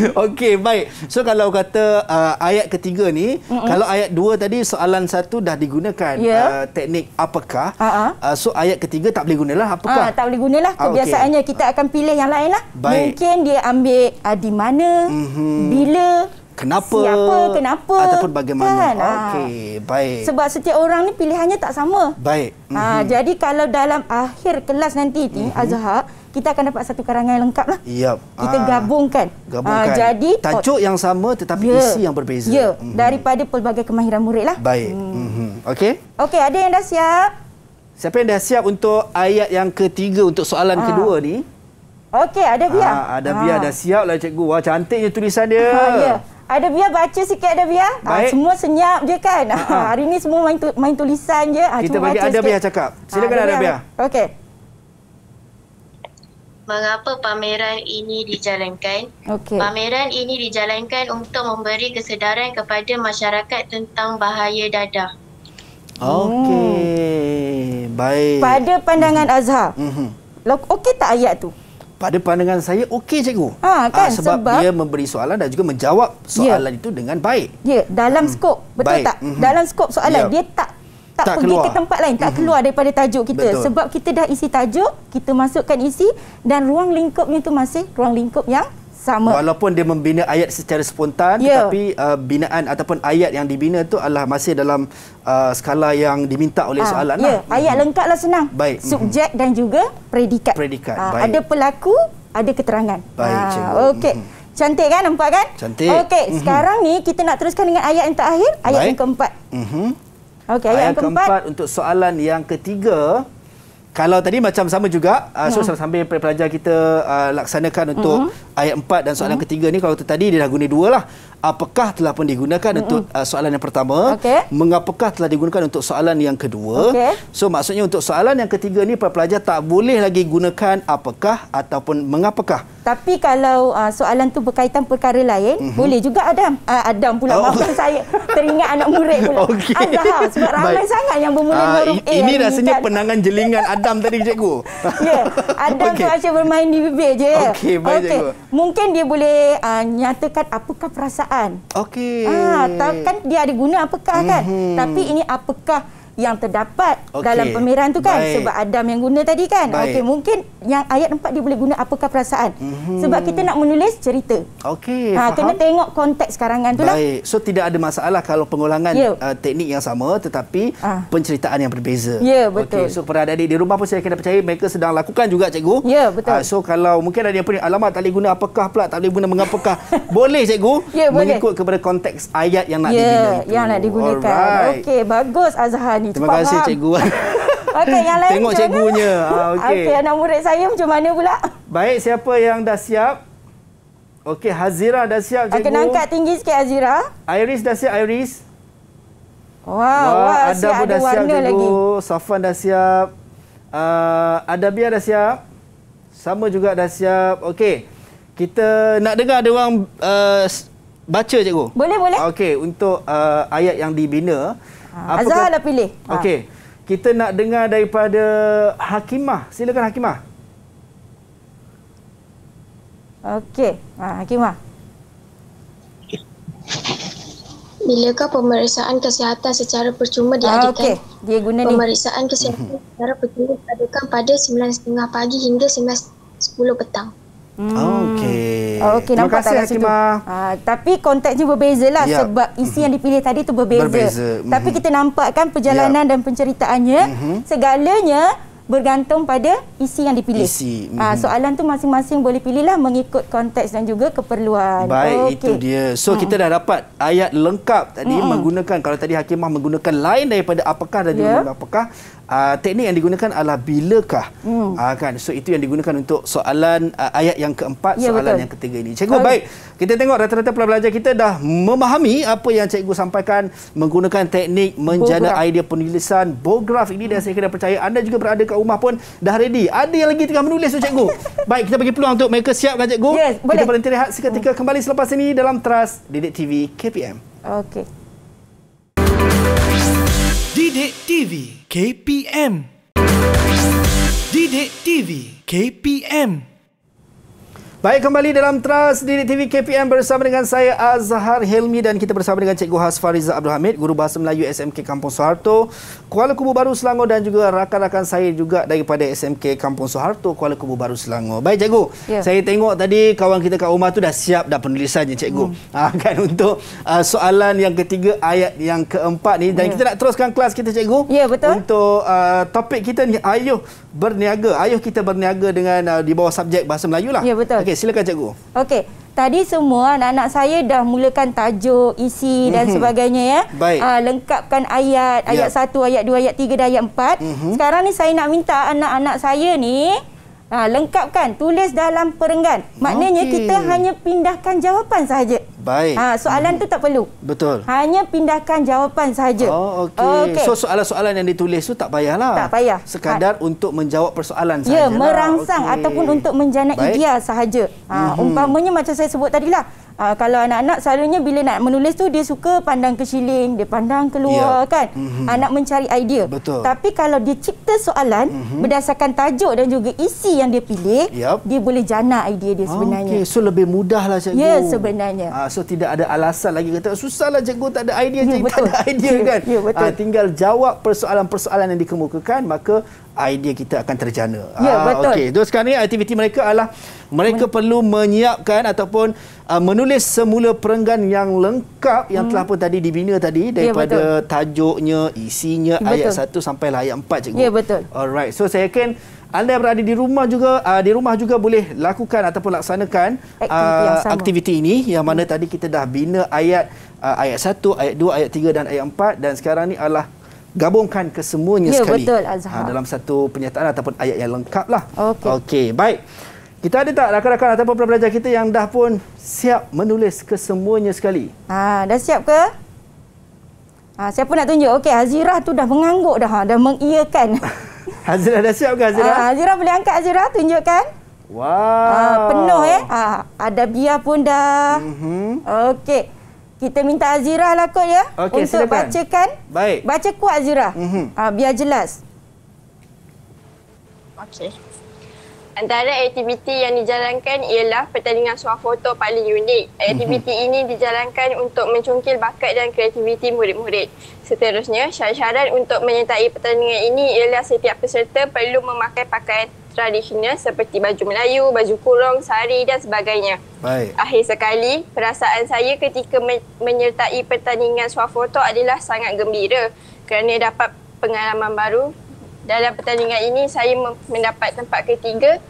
Okey, baik. So kalau kata uh, ayat ketiga ni, mm -mm. kalau ayat dua tadi soalan satu dah digunakan yeah. uh, teknik apakah, uh -uh. Uh, so ayat ketiga tak boleh gunalah apakah. Uh, tak boleh gunalah. Ah, Kebiasaannya okay. kita akan pilih yang lain lah. Baik. Mungkin dia ambil uh, di mana, mm -hmm. bila, kenapa, siapa, kenapa. Ataupun bagaimana. Kan? Okey, baik. Sebab setiap orang ni pilihannya tak sama. Baik. Mm -hmm. uh, jadi kalau dalam akhir kelas nanti ni, mm -hmm. Azhar, kita akan dapat satu karangan yang lengkap lah. Yep. Kita Aa, ah. gabungkan. gabungkan. Aa, ah, jadi tajuk yang sama tetapi yeah. isi yang berbeza. Yeah. Mm-hmm. Daripada pelbagai kemahiran murid lah. Baik. Mm. Mm-hmm. Okey. Okey, ada yang dah siap? Siapa yang dah siap untuk ayat yang ketiga untuk soalan Aa. Ah. kedua ni? Okey, ada biar. Ada biar dah siap lah cikgu. Wah, cantiknya tulisan dia. Ha, yeah. Ya. Ada biar baca sikit ada biar. Ha, semua senyap je kan. Ha, hari ni semua main tu, main tulisan je. Ha, Kita bagi ada biar cakap. Silakan ada biar. Okey mengapa pameran ini dijalankan. Okay. Pameran ini dijalankan untuk memberi kesedaran kepada masyarakat tentang bahaya dadah. Okey, hmm. baik. Pada pandangan mhm. Azhar, mm-hmm. okey tak ayat tu? Pada pandangan saya, okey cikgu. Ha, kan? Ah, sebab, sebab dia memberi soalan dan juga menjawab ya. soalan yeah. itu dengan baik. Ya, yeah. dalam mhm. skop. Betul baik. tak? Mm-hmm. Dalam skop soalan, yeah. dia tak tak, tak pergi keluar. ke tempat lain, tak keluar daripada tajuk kita. Betul. Sebab kita dah isi tajuk, kita masukkan isi dan ruang lingkupnya tu masih ruang lingkup yang sama. Walaupun dia membina ayat secara spontan yeah. tetapi uh, binaan ataupun ayat yang dibina tu adalah masih dalam uh, skala yang diminta oleh ha, soalan. Yeah. Lah. Ayat lengkaplah senang. Baik. Subjek dan juga predikat. predikat. Ha, Ada pelaku, ada keterangan. Baik. Ha, Okey. Cantik kan nampak kan? Cantik. Okey, sekarang mm-hmm. ni kita nak teruskan dengan ayat yang terakhir, ayat Baik. yang keempat. Mhm. Okay, yang, yang keempat. keempat untuk soalan yang ketiga. Kalau tadi macam sama juga, uh, so yeah. sambil pelajar kita uh, laksanakan untuk mm-hmm ayat empat dan soalan hmm. ketiga ni kalau tadi dia dah guna dua lah. Apakah telah pun digunakan hmm. untuk hmm. uh, soalan yang pertama? Okay. Mengapakah telah digunakan untuk soalan yang kedua? Okay. So maksudnya untuk soalan yang ketiga ni pelajar tak boleh lagi gunakan apakah ataupun mengapakah. Tapi kalau uh, soalan tu berkaitan perkara lain, mm-hmm. boleh juga Adam. Uh, Adam pula oh. maafkan saya. Teringat anak murid pula. Okay. Adam sebab ramai Baik. sangat yang bermula uh, huruf A. Ini rasanya kan. penangan jelingan Adam tadi cikgu. Ya, yeah. Adam okay. tu asyik bermain di bibir je. Okey, baik okay. cikgu mungkin dia boleh uh, nyatakan apakah perasaan. Okey. Ah, kan dia ada guna apakah mm-hmm. kan? Mhm. Tapi ini apakah yang terdapat okay. dalam pemeran tu kan Baik. sebab Adam yang guna tadi kan okey mungkin yang ayat empat dia boleh guna apakah perasaan mm-hmm. sebab kita nak menulis cerita okey ha, kena tengok konteks karangan tu lah Baik. so tidak ada masalah kalau pengulangan yeah. uh, teknik yang sama tetapi uh. penceritaan yang berbeza ya yeah, betul okey so pada adik di rumah pun saya kena percaya mereka sedang lakukan juga cikgu ya yeah, betul uh, so kalau mungkin ada yang pening alamat tak boleh guna apakah pula tak boleh guna mengapakah boleh cikgu yeah, ya, mengikut boleh. kepada konteks ayat yang nak yeah, digunakan yang nak digunakan okey bagus Azhar ni Terima cepat kasih faham. cikgu Wan. Okey yang lain Tengok cikgunya. Ah, Okey. Okey anak murid saya macam mana pula? Baik siapa yang dah siap? Okey Hazira dah siap cikgu. Okey angkat tinggi sikit Hazira. Iris dah siap Iris. Wah, wow, wow ah, ada pun dah siap cikgu. Safan dah siap. Uh, Adabia dah siap. Sama juga dah siap. Okey. Kita nak dengar ada orang uh, baca cikgu. Boleh boleh. Okey untuk uh, ayat yang dibina Ha. Azhar dah pilih. Ha. Okey. Kita nak dengar daripada Hakimah. Silakan Hakimah. Okey. Ha, Hakimah. Bilakah pemeriksaan kesihatan secara percuma ah, diadakan? Ah, okay. Dia guna pemeriksaan ni. kesihatan mhm. secara percuma diadakan pada 9.30 pagi hingga 9.10 petang. Hmm. Okey. Oh, okey, nampak kasih, tak macam tu? Uh, tapi konteksnya berbeza lah yep. Ya. sebab isi mm-hmm. yang mhm. dipilih tadi tu berbeza. berbeza. Mm-hmm. Tapi mhm. kita nampak kan perjalanan yep. Ya. dan penceritaannya mm-hmm. segalanya bergantung pada isi yang dipilih. Isi. Mm-hmm. Uh, soalan tu masing-masing boleh pilih lah mengikut konteks dan juga keperluan. Baik, okay. itu dia. So mm-hmm. kita dah dapat ayat lengkap tadi mm-hmm. menggunakan kalau tadi hakimah menggunakan lain daripada apakah dan ya. juga yeah. apakah Uh, teknik yang digunakan adalah bilakah hmm. uh, kan so itu yang digunakan untuk soalan uh, ayat yang keempat ya, soalan betul. yang ketiga ini cikgu Kali. baik kita tengok rata-rata pelajar kita dah memahami apa yang cikgu sampaikan menggunakan teknik menjana Bograf. idea penulisan bograph ini hmm. dan saya kena percaya anda juga berada kat rumah pun dah ready ada yang lagi tengah menulis tu cikgu baik kita bagi peluang untuk mereka siapkan cikgu yes, boleh. kita berhenti rehat seketika hmm. kembali selepas ini dalam trust Didik TV KPM okey Didik TV KPM. Didik TV KPM. Baik kembali dalam Trust di TV KPM bersama dengan saya Azhar Helmi dan kita bersama dengan Cikgu Hasfariza Abdul Hamid, Guru Bahasa Melayu SMK Kampung Soeharto, Kuala Kubu Baru Selangor dan juga rakan-rakan saya juga daripada SMK Kampung Soeharto, Kuala Kubu Baru Selangor. Baik Cikgu, ya. saya tengok tadi kawan kita kat rumah tu dah siap dah penulisannya Cikgu. Hmm. Ha, kan untuk uh, soalan yang ketiga ayat yang keempat ni dan ya. kita nak teruskan kelas kita Cikgu. Ya betul. Untuk uh, topik kita ni ayuh berniaga. Ayuh kita berniaga dengan uh, di bawah subjek Bahasa Melayu lah. Ya betul. Okay, silakan cikgu. Okey. Tadi semua anak-anak saya dah mulakan tajuk, isi mm -hmm. dan mhm. sebagainya ya. Baik. Aa, ah, lengkapkan ayat, ayat 1, yeah. ayat 2, ayat 3 dan ayat 4. Mm -hmm. Sekarang ni saya nak minta anak-anak saya ni Ha, lengkapkan, tulis dalam perenggan. Maknanya okay. kita hanya pindahkan jawapan sahaja. Baik. Ha, soalan hmm. tu tak perlu. Betul. Hanya pindahkan jawapan sahaja. Oh, okey. Okay. So, soalan-soalan yang ditulis tu tak payahlah. Tak payah. Sekadar ha. untuk menjawab persoalan sahaja. Ya, merangsang okay. ataupun untuk menjana Baik. idea sahaja. Ha, hmm. Umpamanya macam saya sebut tadilah. Uh, kalau anak-anak selalunya bila nak menulis tu dia suka pandang ke siling, dia pandang keluar yeah. kan. Mm-hmm. Anak mencari idea. Betul. Tapi kalau dia cipta soalan mm-hmm. berdasarkan tajuk dan juga isi yang dia pilih, yep. dia boleh jana idea dia sebenarnya. Okay. So lebih mudahlah cikgu. Ya yeah, sebenarnya. Uh, so tidak ada alasan lagi kata susahlah cikgu tak ada idea, yeah, tak ada idea yeah, kan. Yeah, ya, Uh, tinggal jawab persoalan-persoalan yang dikemukakan maka idea kita akan terjana. Ya, uh, betul. Okay. So, sekarang ni aktiviti mereka adalah mereka Men- perlu menyiapkan ataupun uh, menulis semula perenggan yang lengkap yang hmm. telah pun tadi dibina tadi ya, daripada ya, tajuknya, isinya, betul. ayat satu sampai lah ayat empat cikgu. Ya, betul. Alright, so saya yakin anda berada di rumah juga uh, di rumah juga boleh lakukan ataupun laksanakan aktiviti, uh, yang aktiviti ini yang mana tadi kita dah bina ayat uh, ayat 1 ayat 2 ayat 3 dan ayat 4 dan sekarang ni adalah gabungkan kesemuanya ya, sekali. Ya, betul Azhar. Ha, dalam satu penyataan ataupun ayat yang lengkap lah. Okey. Okey, baik. Kita ada tak rakan-rakan ataupun pelajar pelajar kita yang dah pun siap menulis kesemuanya sekali? Ha, dah siap ke? Ha, siapa nak tunjuk? Okey, Azira tu dah mengangguk dah. Ha, dah mengiyakan. Azira dah siap ke Azira? Ha, Azira boleh angkat Azira, tunjukkan. Wow. Ha, penuh eh. Ha, ada biar pun dah. Mm -hmm. Okey kita minta Azira lah kot ya okay, untuk silakan. bacakan. Baik. Baca kuat Azira. Mm-hmm. Uh, ah, biar jelas. Okey. Antara aktiviti yang dijalankan ialah pertandingan suah foto paling unik. Aktiviti mm-hmm. ini dijalankan untuk mencungkil bakat dan kreativiti murid-murid. Seterusnya, syarat-syarat untuk menyertai pertandingan ini ialah setiap peserta perlu memakai pakaian tradisional seperti baju Melayu, baju kurung, sari dan sebagainya. Baik. Akhir sekali, perasaan saya ketika men- menyertai pertandingan suah foto adalah sangat gembira kerana dapat pengalaman baru dalam pertandingan ini saya mendapat tempat ketiga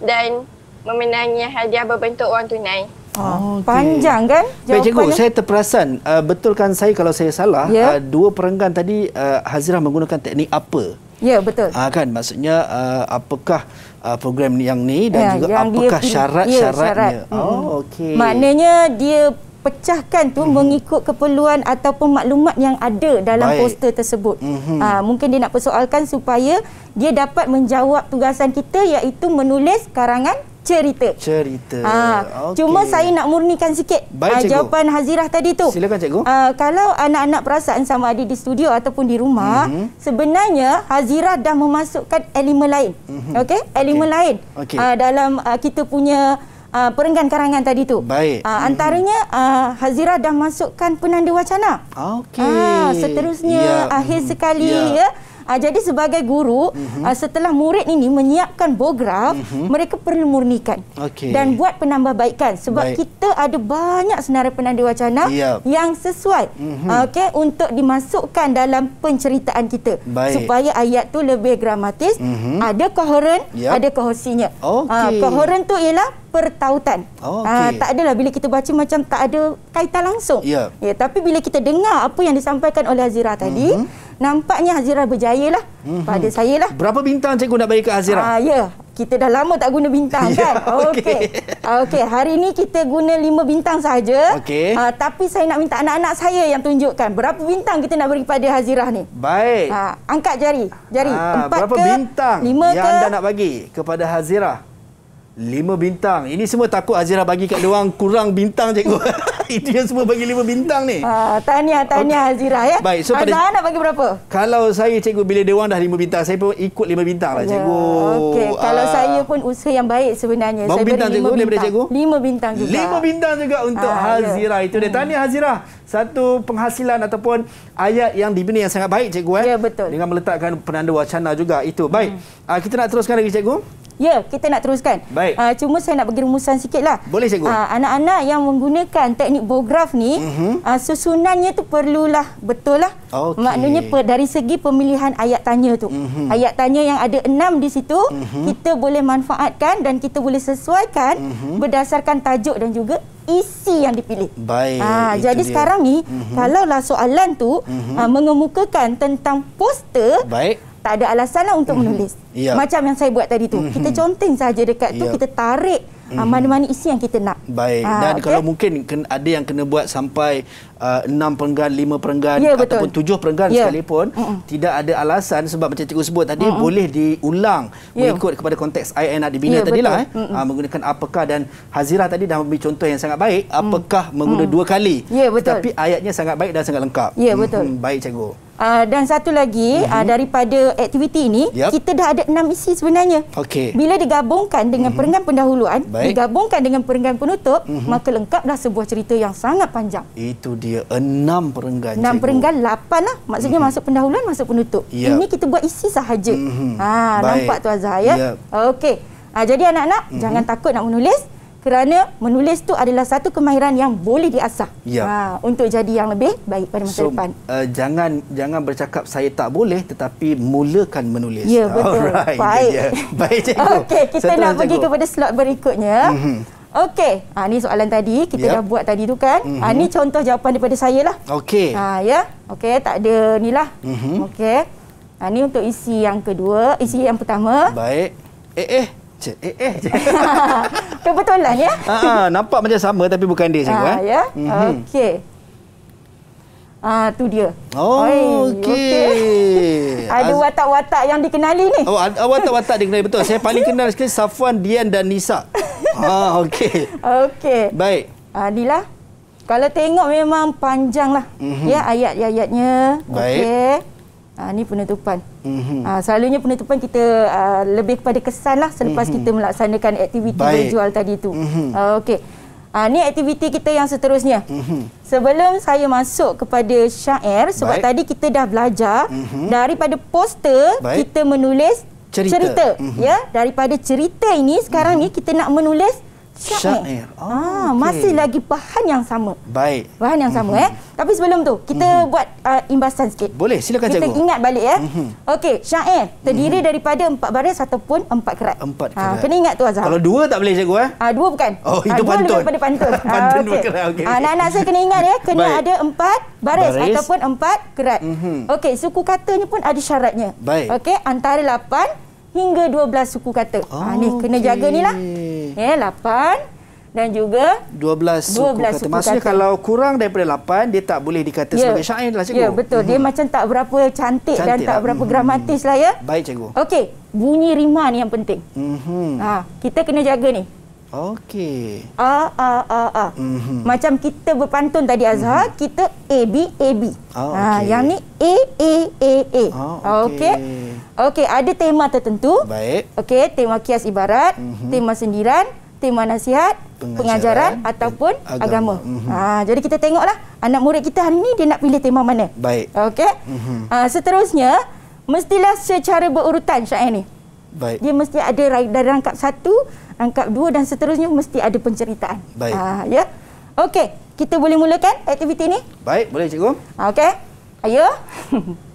dan memenangi hadiah berbentuk wang tunai. Ah, oh, okay. Panjang kan jawapan Baik, cikgu, eh? Saya terperasan uh, Betulkan saya kalau saya salah yeah. Ya. uh, Dua perenggan tadi uh, Hazirah menggunakan teknik apa Ya yeah, betul uh, kan? Maksudnya uh, apakah uh, program yang ni Dan yeah, juga apakah syarat-syaratnya yeah, syarat. oh, hmm. okay. Maknanya dia pecahkan tu mm -hmm. mengikut keperluan ataupun maklumat yang ada dalam Baik. poster tersebut. Mm -hmm. uh, mungkin dia nak persoalkan supaya dia dapat menjawab tugasan kita iaitu menulis karangan cerita. Cerita. Uh, ah, okay. Cuma saya nak murnikan sikit Baik, uh, jawapan Hazirah tadi tu. Silakan cikgu. Uh, kalau anak-anak perasaan sama ada di studio ataupun di rumah, mm -hmm. sebenarnya Hazirah dah memasukkan elemen lain. Mm -hmm. Okey? Elemen okay. lain okay. Uh, dalam uh, kita punya uh, ah, perenggan karangan tadi tu. Baik. Uh, antaranya uh, ah, Hazira dah masukkan penanda wacana. Okey. Uh, seterusnya ya. akhir sekali ya. ya. Uh, jadi sebagai guru, mm-hmm. setelah murid ini menyiapkan bograf, mm-hmm. mereka perlu murnikan okay. dan buat penambahbaikan sebab Baik. kita ada banyak senarai penanda wacana yep. yang sesuai. Mm-hmm. Ah, okay, untuk dimasukkan dalam penceritaan kita Baik. supaya ayat tu lebih gramatis, mm-hmm. ada koheren, yep. ada kohesinya. Okay. Uh, koheren tu ialah pertautan. Oh, okay. Aa, tak adalah bila kita baca macam tak ada kaitan langsung. Yeah. Ya, tapi bila kita dengar apa yang disampaikan oleh Azira tadi, mm-hmm nampaknya Hazira berjaya lah hmm. pada saya lah. Berapa bintang cikgu nak bagi ke Hazira? Ah, ya, kita dah lama tak guna bintang ya, kan? Ya, Okey. Okay. Ah, okay. Hari ini kita guna lima bintang sahaja. Okay. Ah, tapi saya nak minta anak-anak saya yang tunjukkan berapa bintang kita nak beri pada Hazira ni. Baik. Ah, angkat jari. Jari. Ah, Empat berapa ke? Berapa bintang yang ke? anda nak bagi kepada Hazira? Hazira. 5 bintang. Ini semua takut Azira bagi kat doang kurang bintang cikgu. Itu yang semua bagi 5 bintang ni. Ah, tahniah tahniah okay. Azira ya. Baik, so Azira pada... nak bagi berapa? Kalau saya cikgu bila dia dah 5 bintang, saya pun ikut 5 bintang lah ya, cikgu. Okey, ah. kalau saya pun usaha yang baik sebenarnya. Bawa saya bintang beri 5 bintang. Boleh 5 bintang juga. 5 bintang juga untuk ah, ya. Azira. Itu dia hmm. tahniah Azira. Satu penghasilan ataupun ayat yang dibina yang sangat baik cikgu eh. Ya, betul. Dengan meletakkan penanda wacana juga. Itu baik. Hmm. Ah, kita nak teruskan lagi cikgu. Ya, kita nak teruskan. Baik. Uh, cuma saya nak bagi rumusan sikitlah. Boleh cikgu. Uh, anak-anak yang menggunakan teknik bograf ni, uh-huh. uh, susunannya tu perlulah betul lah. Okay. Maknanya dari segi pemilihan ayat tanya tu. Uh-huh. Ayat tanya yang ada enam di situ, uh-huh. kita boleh manfaatkan dan kita boleh sesuaikan uh-huh. berdasarkan tajuk dan juga isi yang dipilih. Baik. Ha, jadi dia. sekarang ni, uh-huh. kalaulah soalan tu uh-huh. ha, mengemukakan tentang poster, Baik tak ada alasan lah untuk mm -hmm. menulis. Yep. Ya. Macam yang saya buat tadi tu. Mm -hmm. Kita conteng saja dekat yep. tu, ya. kita tarik ah, mhm. mana-mana mm -hmm. isi yang kita nak. Baik. Ha, Dan okay. kalau mungkin ada yang kena buat sampai uh, ah, 6 perenggan, 5 perenggan yeah, ya, ataupun betul. 7 perenggan yeah. sekalipun, mm -mm. tidak ada alasan sebab macam cikgu sebut tadi, mm -mm. boleh diulang yeah. mengikut kepada konteks IN nak dibina yeah, lah Eh. Mm -mm. Uh, menggunakan apakah. Dan Hazirah tadi dah memberi contoh yang sangat baik. Mm. Apakah mm. menggunakan mm. dua kali. Yeah, Tapi ayatnya sangat baik dan sangat lengkap. yeah, Mm -hmm. Baik, cikgu. Uh, dan satu lagi mm-hmm. uh, daripada aktiviti ini yep. kita dah ada enam isi sebenarnya. Okay. Bila digabungkan dengan mm-hmm. perenggan pendahuluan, Baik. digabungkan dengan perenggan penutup, mm-hmm. maka lengkaplah sebuah cerita yang sangat panjang. Itu dia enam perenggan. Enam perenggan lapan lah. Maksudnya mm-hmm. masuk pendahuluan, masuk penutup. Yep. Ini kita buat isi sahaja. Mm-hmm. Ha, Baik. nampak tu Azhar ya. Yep. Okey. Uh, jadi anak-anak mm-hmm. jangan takut nak menulis kerana menulis tu adalah satu kemahiran yang boleh diasah ya. ha, untuk jadi yang lebih baik pada masa so, depan. Uh, jangan jangan bercakap saya tak boleh tetapi mulakan menulis. Ya betul. Alright. Baik. Ya, ya. Baik cikgu. Okey, kita Setelah nak cikgu. pergi kepada slot berikutnya. Mm-hmm. Okey, ha, ni soalan tadi kita yep. Ya. dah buat tadi tu kan. Ha, mm-hmm. Ha, ni contoh jawapan daripada saya lah. Okey. Ha, ya, okey tak ada ni lah. Mm-hmm. Okey. Ha, ni untuk isi yang kedua, isi yang pertama. Baik. Eh eh, eh eh. Kebetulan ya. Ha, ha, nampak macam sama tapi bukan dia sebenarnya. Ah, eh? Ha, ya. Mm-hmm. Okey. Ah ha, tu dia. Oh okey. Okay. Ada watak-watak yang dikenali ni. Oh watak-watak dikenali betul. Saya paling kenal sekali Safwan, Dian dan Nisa. Ha okey. Okey. Baik. Adilah. Ha, Kalau tengok memang panjanglah. Mm-hmm. Ya ayat-ayatnya. Okey. Ha, ah, ini penutupan. Mm-hmm. Ha, selalunya penutupan kita uh, lebih kepada kesan lah selepas mm-hmm. kita melaksanakan aktiviti Baik. berjual tadi itu. Mm-hmm. Uh, Okey. Ini ha, aktiviti kita yang seterusnya. Mm-hmm. Sebelum saya masuk kepada syair, sebab Baik. tadi kita dah belajar mm-hmm. daripada poster Baik. kita menulis cerita. cerita mm-hmm. Ya, daripada cerita ini sekarang mm-hmm. ni kita nak menulis syair. syair. Oh, ah, ah okay. masih lagi bahan yang sama. Baik. Bahan yang sama mm-hmm. eh. Tapi sebelum tu, kita mm-hmm. buat uh, imbasan sikit. Boleh, silakan kita cikgu. Kita ingat balik eh. Mm-hmm. Okey, syair terdiri mm-hmm. daripada empat baris ataupun empat kerat. Empat ah, kerat. Ha, kena ingat tu Azhar. Kalau dua tak boleh cikgu eh? Ah, dua bukan. Oh, itu ha, pantun. Dua daripada pantun. pantun okay. dua kerat. Okay. Ah, saya kena ingat eh, kena Baik. ada empat baris, baris ataupun empat kerat. Mm-hmm. Okey, suku katanya pun ada syaratnya. Baik. Okey, antara lapan hingga 12 suku kata. Oh, ha, ni kena okay. jaga ni lah. Eh, ya, 8 dan juga 12 suku, 12 suku kata. Maksudnya kata. kalau kurang daripada 8, dia tak boleh dikata yeah. sebagai syair lah cikgu. Ya, yeah, betul. Hmm. Dia macam tak berapa cantik, cantik dan tak lah. berapa hmm. gramatis lah ya. Baik cikgu. Okey, bunyi rima ni yang penting. Hmm. Ha, kita kena jaga ni. Okey. A a a a. Mm-hmm. Macam kita berpantun tadi Azhar, mm-hmm. kita A B A B. Oh, ah, ha, okay. yang ni A A A A. Oh, Okey. Okey, ada tema tertentu. Baik. Okey, tema kias ibarat, mm-hmm. tema sendiran, tema nasihat, pengajaran, pengajaran eh, ataupun agama. agama. Mm-hmm. Ha jadi kita tengoklah anak murid kita hari ni dia nak pilih tema mana. Baik. Okey. Mm-hmm. Ha seterusnya mestilah secara berurutan syair eh, ni. Baik. Dia mesti ada dari rangkap satu rangkap dua dan seterusnya mesti ada penceritaan. Baik. Uh, ya. Okey, kita boleh mulakan aktiviti ni? Baik, boleh cikgu. Okey. Ayo.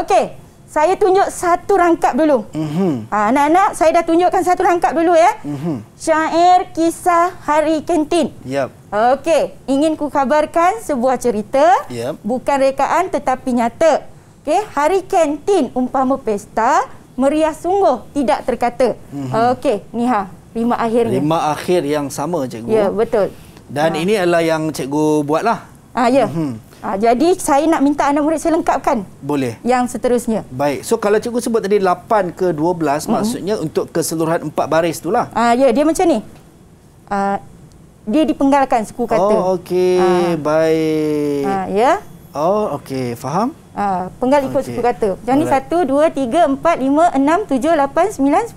Okey. Saya tunjuk satu rangkap dulu. Mhm. Ah, anak-anak, saya dah tunjukkan satu rangkap dulu ya. Mm Syair kisah hari kantin. Yep. Okey, ingin ku kabarkan sebuah cerita. Yep. Bukan rekaan tetapi nyata. Okey, hari kantin umpama pesta, meriah sungguh tidak terkata. Mm -hmm. Okey, ni ha lima akhir. Lima akhir yang sama cikgu. Ya, betul. Dan ha. ini adalah yang cikgu buatlah. Ah ha, ya. Mm-hmm. Ha, jadi saya nak minta anak murid saya lengkapkan. Boleh. Yang seterusnya. Baik. So kalau cikgu sebut tadi 8 ke 12 mm-hmm. maksudnya untuk keseluruhan empat baris itulah. Ah ha, ya, dia macam ni. Ha, dia dipenggalkan suku kata. Oh okey. Ha. Baik. Ah ha, ya. Oh okey, faham? ha, penggal ikut okay. suku kata. Jadi 1 2 3 4 5 6 7 8 9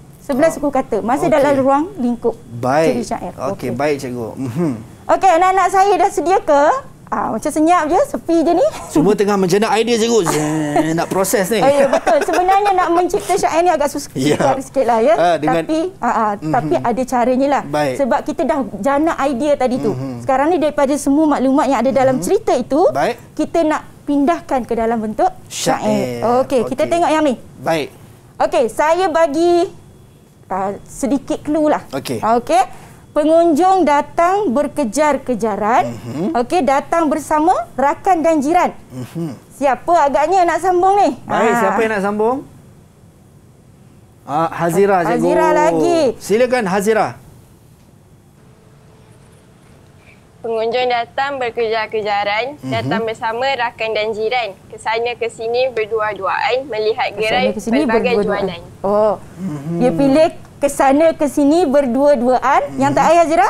10 11. Sebelah oh. suku kata. Masih okay. dalam ruang lingkup. Baik. Ciri syair. Okey, okay. baik cikgu. Mhm. Okey, anak-anak saya dah sedia ke? Ah, macam senyap je, sepi je ni. Semua tengah menjana idea cikgu. Eh, nak proses ni. Oh, ya, betul. Sebenarnya nak mencipta syair ni agak susah ya. sikit lah ya. Uh, dengan... Tapi uh, uh, mm-hmm. tapi ada caranya lah. Baik. Sebab kita dah jana idea tadi tu. Mm-hmm. Sekarang ni daripada semua maklumat yang ada dalam mm-hmm. cerita itu, Baik. kita nak pindahkan ke dalam bentuk syair. syair. Okey, okay. kita tengok yang ni. Baik. Okey, saya bagi uh, sedikit clue lah. Okey. Okey. Pengunjung datang berkejar-kejaran. Mm -hmm. Okey, datang bersama rakan dan jiran. Mm -hmm. Siapa agaknya nak sambung ni? Baik, ha. siapa yang nak sambung? Ah, Hazira, Hazira cikgu. Hazira lagi. Silakan Hazira. pengunjung datang berkejar-kejaran, mm-hmm. datang bersama rakan dan jiran. Kesana ke sini berdua-duaan melihat gerai pelbagai jualan. Oh, mm-hmm. dia pilih kesana ke sini berdua-duaan. Mm-hmm. Yang tak ayah Zira?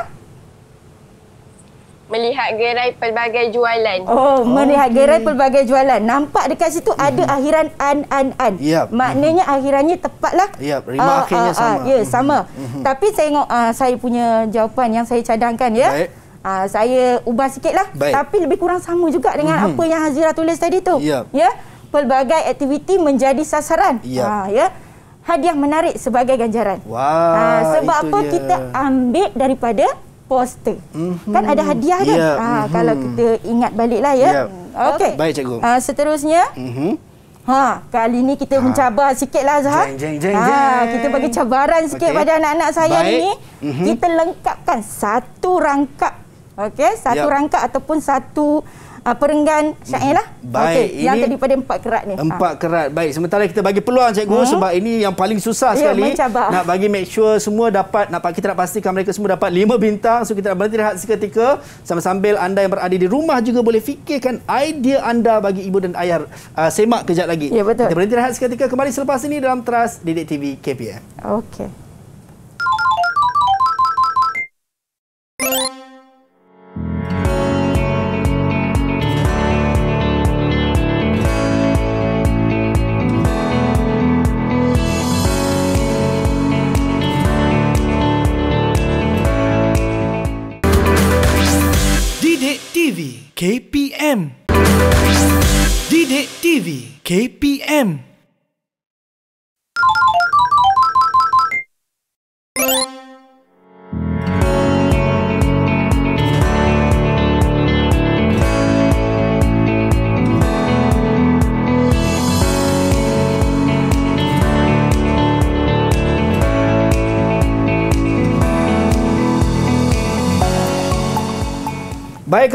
Melihat gerai pelbagai jualan. Oh, oh melihat okay. gerai pelbagai jualan. Nampak dekat situ mm-hmm. ada mhm. akhiran an, an, an. Yep. Maknanya mm-hmm. akhirannya tepatlah. Ah, ah, ah, ya, yep. rima uh, akhirnya uh, sama. Uh, ya, yeah, mm-hmm. sama. Mm-hmm. Tapi saya tengok uh, saya punya jawapan yang saya cadangkan ya. Baik. Ha, saya ubah sikit lah. Baik. Tapi lebih kurang sama juga dengan mm-hmm. apa yang Hazira tulis tadi tu. Ya. ya? Pelbagai aktiviti menjadi sasaran. Ya. Ha, ya? Hadiah menarik sebagai ganjaran. Wah, ha, sebab apa dia. kita ambil daripada poster. Mm-hmm. Kan ada hadiah kan? Yeah. Ya. Ha, mm-hmm. Kalau kita ingat balik lah ya. Yeah. Okay. Baik cikgu. Ha, seterusnya. Mm-hmm. Ha, kali ini kita ha. mencabar sikit lah Zahar. Jeng, jeng, jeng, Ha, kita bagi cabaran sikit okay. pada anak-anak saya Baik. ini. Mm-hmm. Kita lengkapkan satu rangkap Okey, satu ya. rangkap ataupun satu uh, perenggan syair lah. Mm-hmm. Baik. Okay. Yang terdiri pada empat kerat ni. Empat ha. kerat. Baik. Sementara kita bagi peluang cikgu hmm. sebab ini yang paling susah ya, sekali. Mencabar. Nak bagi make sure semua dapat, nak kita nak pastikan mereka semua dapat lima bintang. So kita nak berhenti rehat seketika. Sambil-sambil anda yang berada di rumah juga boleh fikirkan idea anda bagi ibu dan ayah uh, semak kejap lagi. Ya, betul. Kita berhenti rehat seketika kembali selepas ini dalam Teras Didik TV KPM. Okey. KPM Didik TV KPM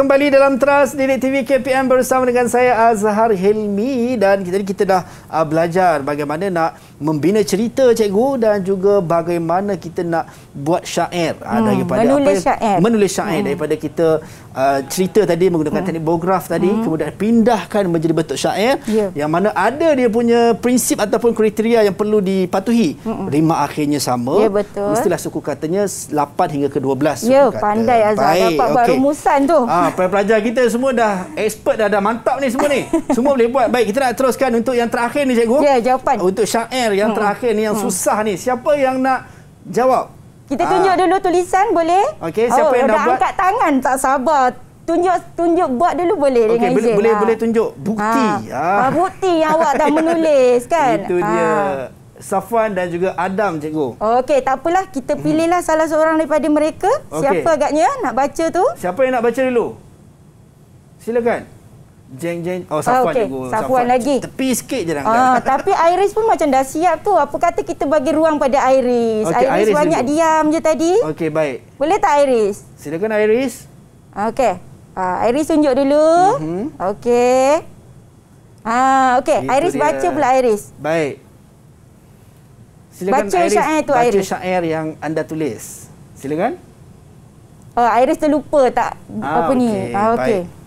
kembali dalam Trust Didik TV KPM bersama dengan saya Azhar Helmi dan kita kita dah uh, belajar bagaimana nak membina cerita cikgu dan juga bagaimana kita nak buat syair ah, hmm, daripada menulis apa syair. menulis syair hmm. daripada kita uh, cerita tadi menggunakan hmm. teknik bograf tadi hmm. kemudian pindahkan menjadi bentuk syair yeah. yang mana ada dia punya prinsip ataupun kriteria yang perlu dipatuhi hmm. rima akhirnya sama yeah, betul. mestilah suku katanya 8 hingga ke 12 ya yeah, pandai Azhar dapat okay. buat rumusan tu ah, pelajar-pelajar kita semua dah expert dah, dah mantap ni semua ni. Semua boleh buat. Baik, kita nak teruskan untuk yang terakhir ni cikgu. Ya, jawapan. Untuk syair yang hmm. terakhir ni, yang hmm. susah ni. Siapa yang nak jawab? Kita ah. tunjuk dulu tulisan, boleh? Okey, siapa oh, yang dah buat? angkat tangan, tak sabar. Tunjuk tunjuk buat dulu boleh okay, dengan boleh, izin. Boleh, ha. boleh tunjuk. Bukti. Ha. Ha. Bukti yang awak dah menulis kan. Itu dia. Ha. Safwan dan juga Adam cikgu. Okey tak apalah kita hmm. pilihlah hmm. salah seorang daripada mereka. Okay. Siapa agaknya nak baca tu? Siapa yang nak baca dulu? Silakan. Jeng jeng oh ah, Safuan okay. juga. Safuan, Safuan lagi. Tepi sikit je dalam. Ah, tapi Iris pun macam dah siap tu. Apa kata kita bagi ruang pada Iris? Okay, Iris, Iris banyak dulu. diam je tadi. Okey, baik. Boleh tak Iris? Silakan Iris. Okey. Ah, Iris tunjuk dulu. Mm -hmm. Okey. Ah, okey. Iris dia. baca pula Iris. Baik. Silakan baca Iris. Baca syair tu baca Iris. syair yang anda tulis. Silakan. Oh, Iris terlupa tak ah, apa okay. ni? Ah, okey. Okey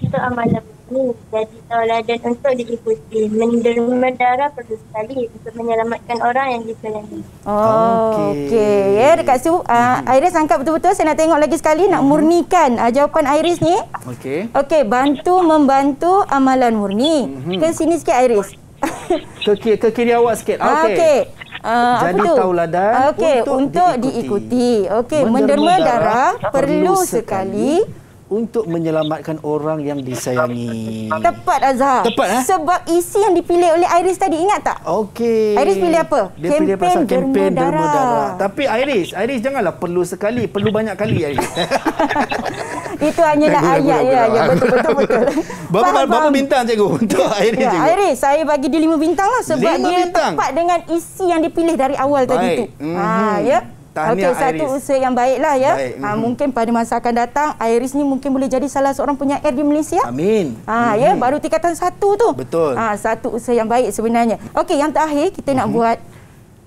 kita amalan ini jadi tauladan untuk diikuti. Menderma darah perlu sekali untuk menyelamatkan orang yang disayangi. Oh, okey. Okay. Ya, dekat situ uh, Iris angkat betul-betul. Saya nak tengok lagi sekali nak hmm. murnikan uh, jawapan Iris ni. Okey. Okey, bantu membantu amalan murni. Mm-hmm. Ke sini sikit Iris. ke, kiri, ke kiri awak sikit. Ah, okey. Uh, okay. Uh, Jadi apa tauladan okay, untuk, untuk diikuti. diikuti. Okey, menderma, menderma darah, darah perlu sekali, sekali untuk menyelamatkan orang yang disayangi. Tepat Azhar. Tepat, eh? Sebab isi yang dipilih oleh Iris tadi, ingat tak? Okey. Iris pilih apa? Dia kempen pilih pasal kempen derma darah. Tapi Iris, Iris janganlah perlu sekali, perlu banyak kali Iris. Itu hanya nak ayat ya, ya betul betul. Berapa bintang cikgu untuk ya, Iris ya, cikgu? Iris, saya bagi dia lima bintang lah sebab lima dia bintang. tepat dengan isi yang dipilih dari awal Baik. tadi tu. Mm -hmm. Ha, ya. Tahniah okay, Iris. Okey, satu usaha yang baiklah ya. Baik. Ha, mungkin pada masa akan datang, Iris ni mungkin boleh jadi salah seorang punya air di Malaysia. Amin. Ha, mm-hmm. ya, baru tingkatan satu tu. Betul. Ha, satu usaha yang baik sebenarnya. Okey, yang terakhir kita mm-hmm. nak buat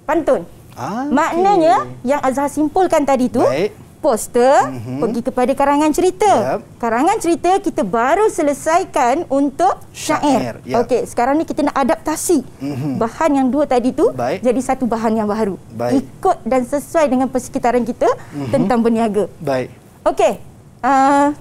pantun. Ah, Maknanya okay. yang Azhar simpulkan tadi tu, Baik poster mm-hmm. pergi kepada karangan cerita. Yep. Karangan cerita kita baru selesaikan untuk syair. syair. Yep. Ya. Okey, sekarang ni kita nak adaptasi mm-hmm. bahan yang dua tadi tu Baik. jadi satu bahan yang baru. Baik. Ikut dan sesuai dengan persekitaran kita mm-hmm. tentang berniaga. Baik. Okey. Uh,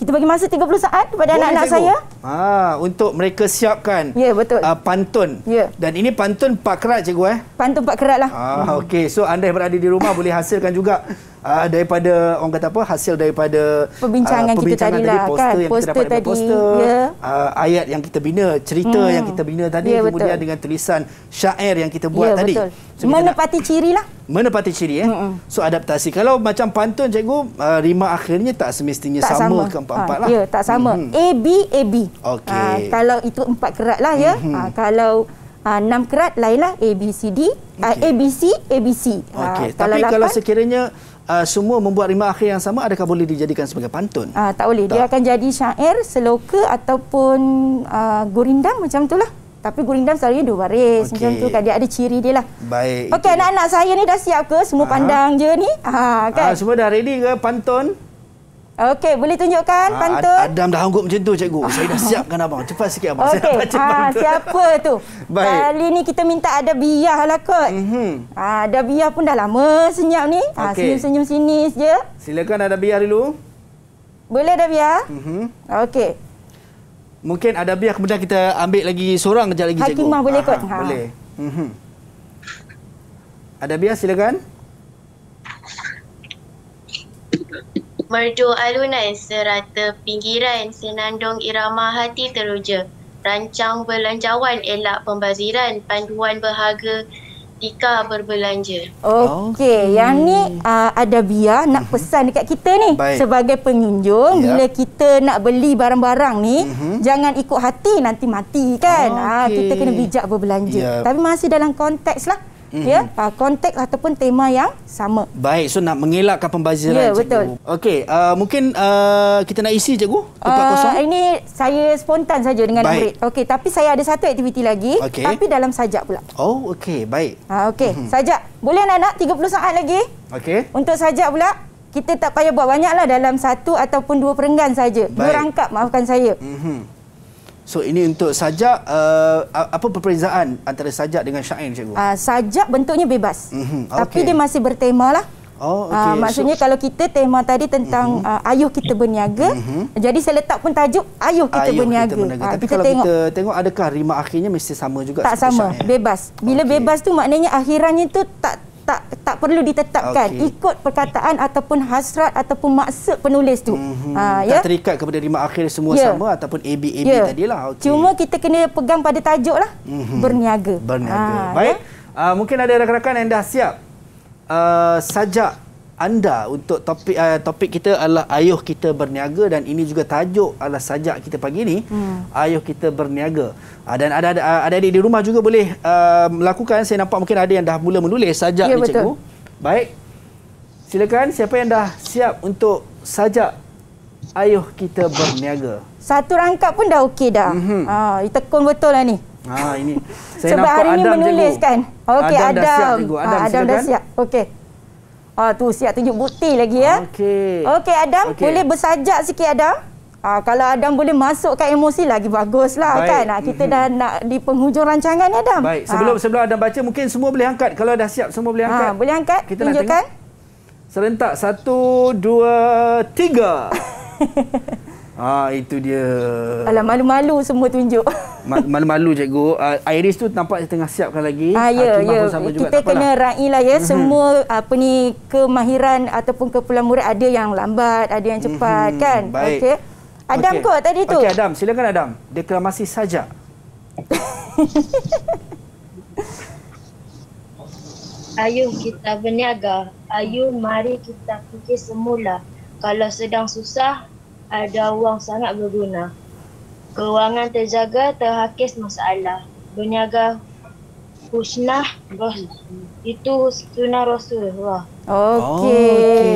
kita bagi masa 30 saat kepada anak-anak saya. Ha, untuk mereka siapkan ya, betul. Uh, pantun. Ya. Dan ini pantun pak kerat cikgu eh? Pantun pak kerat lah. Ha, hmm. Okey, so anda yang berada di rumah boleh hasilkan juga uh, daripada orang kata apa hasil daripada perbincangan, uh, perbincangan kita tadi lah, poster kan yang poster kita dapat tadi poster, ya. uh, ayat yang kita bina cerita hmm. yang kita bina tadi ya, kemudian betul. dengan tulisan syair yang kita buat ya, tadi So, menepati ciri lah menepati ciri eh Mm-mm. so adaptasi kalau macam pantun cikgu uh, rima akhirnya tak semestinya tak sama, sama. ke ha, empat-empat ha, lah ya tak sama hmm. A, B, A, B. Okay. Uh, ah, kalau itu empat kerat lah ya. Mm-hmm. Uh, kalau uh, enam kerat lainlah A B C D okay. uh, A B C A B C. Okay. Uh, kalau Tapi 8, kalau sekiranya uh, semua membuat rima akhir yang sama adakah boleh dijadikan sebagai pantun? Uh, tak boleh. Tak. Dia akan jadi syair, seloka ataupun uh, gurindang macam itulah. Tapi gurindam selalunya dua baris okay. macam tu kan. Dia ada ciri dia lah. Baik. Okey anak-anak saya ni dah siap ke? Semua Aha. pandang je ni. Ha, kan? Ha, semua dah ready ke pantun? Okey, boleh tunjukkan ha, pantun? Adam dah hanggup macam tu, cikgu. Oh. Saya dah siapkan abang. Cepat sikit abang. Okay. Saya baca ha, pantun. Siapa tu? Baik. Kali ni kita minta ada biah lah kot. Mm -hmm. ha, ada biah pun dah lama senyap ni. Senyum-senyum okay. ha, sini saja. Silakan ada biah dulu. Boleh ada biah? Mm -hmm. Okey. Mungkin ada biah kemudian kita ambil lagi seorang kejap lagi, Hakimah cikgu. Hakimah boleh Aha, kot. Ha. Boleh. Mm -hmm. Ada biah Silakan. merdu alunan serata pinggiran senandung irama hati teruja rancang belanjawan elak pembaziran panduan berharga Tika berbelanja. Okey, okay. yang ni uh, ada Bia nak mhm. pesan dekat kita ni Baik. sebagai pengunjung yep. Ya. bila kita nak beli barang-barang ni mm-hmm. jangan ikut hati nanti mati kan. Okay. Ah, ah kita kena bijak berbelanja. Yep. Ya. Tapi masih dalam konteks lah mm. ya yeah? Uh, konteks ataupun tema yang sama baik so nak mengelakkan pembaziran yeah, betul okey uh, mungkin uh, kita nak isi cikgu tempat uh, ini saya spontan saja dengan baik. murid okey tapi saya ada satu aktiviti lagi okay. tapi dalam sajak pula oh okey baik ha uh, okey mm-hmm. sajak boleh anak-anak 30 saat lagi okey untuk sajak pula kita tak payah buat banyaklah dalam satu ataupun dua perenggan saja. Dua rangkap maafkan saya. Mm-hmm. So ini untuk sajak uh, apa perbezaan antara sajak dengan syair cikgu? Uh, sajak bentuknya bebas. Mm -hmm. okay. Tapi dia masih bertema lah. Oh, ah, okay. uh, maksudnya so, kalau kita tema tadi tentang mm -hmm. uh, ayuh kita berniaga, mm -hmm. jadi saya letak pun tajuk ayuh kita ayuh berniaga. Kita berniaga. Uh, Tapi kita kalau tengok. kita tengok adakah rima akhirnya mesti sama juga Tak sama, syair. bebas. Bila okay. bebas tu maknanya akhirannya tu tak tak tak perlu ditetapkan okay. ikut perkataan ataupun hasrat ataupun maksud penulis tu. Mm-hmm. Ha, ya? tak terikat kepada rima akhir semua yeah. sama ataupun ABAB yeah. tadilah. Okay. Cuma kita kena pegang pada tajuk lah. Mm-hmm. Berniaga. Berniaga. Ha, ya? Baik. Ya? Uh, mungkin ada rakan-rakan yang dah siap uh, sajak anda untuk topik uh, topik kita adalah ayuh kita berniaga dan ini juga tajuk adalah sajak kita pagi ini hmm. ayuh kita berniaga uh, dan ada ada ada di rumah juga boleh uh, melakukan saya nampak mungkin ada yang dah mula menulis sajak ya, ni betul. cikgu baik silakan siapa yang dah siap untuk sajak ayuh kita berniaga satu rangkap pun dah okey dah mm-hmm. uh, ah, tekun betul lah ni ha ini saya Sebab nampak hari ni menulis cikgu. kan okey Adam Adam dah siap, Adam, Adam dah siap. okey Ah tu siap tunjuk bukti lagi ya. Okey. Okey Adam, okay. boleh bersajak sikit Adam? Ah kalau Adam boleh masukkan emosi lagi baguslah Baik. kan. Ah kita dah nak di penghujung rancangan ni Adam. Baik, sebelum ah. sebelum Adam baca mungkin semua boleh angkat kalau dah siap semua boleh ah, angkat. Ah boleh angkat? Kita tunjukkan. Serentak 1 2 3. Ah itu dia. Alah malu-malu semua tunjuk. Malu-malu cikgu. Uh, Iris tu nampak tengah siapkan lagi. Ah ya uh, ya. Kita kena raihlah ya mhm. semua apa ni kemahiran ataupun kepulang murid ada yang lambat, ada yang cepat mm-hmm. kan? Okey. Adam okay. kot tadi tu. Okey Adam, silakan Adam. Deklamasi saja. Ayo kita berniaga. Ayo mari kita fikir semula. Kalau sedang susah, ada wang sangat berguna. Kewangan terjaga terhakis masalah. Berniaga husnah itu sunnah Rasulullah. Okey. Okay.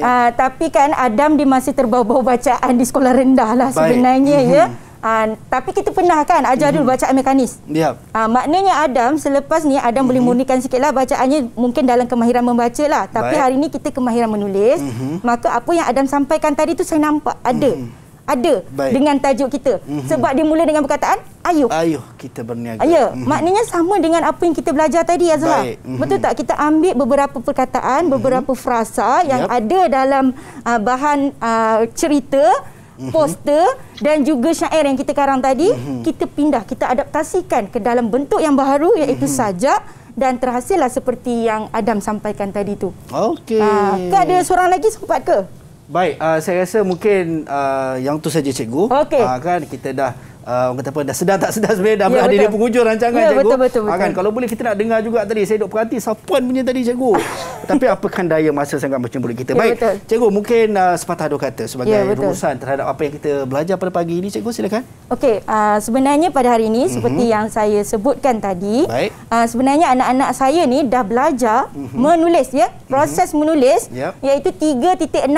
Uh, ah, tapi kan Adam dia masih terbawa-bawa bacaan di sekolah rendah lah sebenarnya Baik. Mhm. ya. Uh, tapi kita pernah kan ajar mm-hmm. dulu hmm. bacaan mekanis. Ya. Yep. Uh, ah, maknanya Adam selepas ni Adam mm-hmm. boleh hmm. murnikan sikitlah bacaannya mungkin dalam kemahiran membaca lah. Tapi Baik. hari ni kita kemahiran menulis. Mm-hmm. Maka apa yang Adam sampaikan tadi tu saya nampak ada. Mm-hmm. Ada Baik. dengan tajuk kita. Mm-hmm. Sebab dia mula dengan perkataan ayuh. Ayuh kita berniaga. Ya, mm-hmm. maknanya sama dengan apa yang kita belajar tadi Azhar. Baik. Mm-hmm. Betul tak? Kita ambil beberapa perkataan, hmm. beberapa mm-hmm. frasa yang yep. ada dalam uh, bahan uh, cerita poster dan juga syair yang kita karang tadi mhm. kita pindah kita adaptasikan ke dalam bentuk yang baru iaitu mhm. sajak dan terhasillah seperti yang Adam sampaikan tadi tu. Okey. Ha, ke ada seorang lagi sempat ke? Baik, uh, saya rasa mungkin uh, yang tu saja cikgu. Okay. Uh, kan kita dah uh, orang kata apa dah sedar tak sedar sebenarnya dah berada ya, di penghujung rancangan ya, cikgu. Betul, betul, betul. Ha, kan kalau boleh kita nak dengar juga tadi saya duk perhati sapuan punya tadi cikgu. Tapi apakah daya masa sangat boleh kita. Ya, Baik. Betul. Cikgu mungkin uh, sepatah dua kata sebagai ya, rumusan terhadap apa yang kita belajar pada pagi ini cikgu silakan. Okey, uh, sebenarnya pada hari ini mm-hmm. seperti mhm. yang saya sebutkan tadi, Uh, sebenarnya anak-anak saya ni dah belajar mm-hmm. menulis ya, mhm. proses mm-hmm. menulis yep. iaitu 3.6.1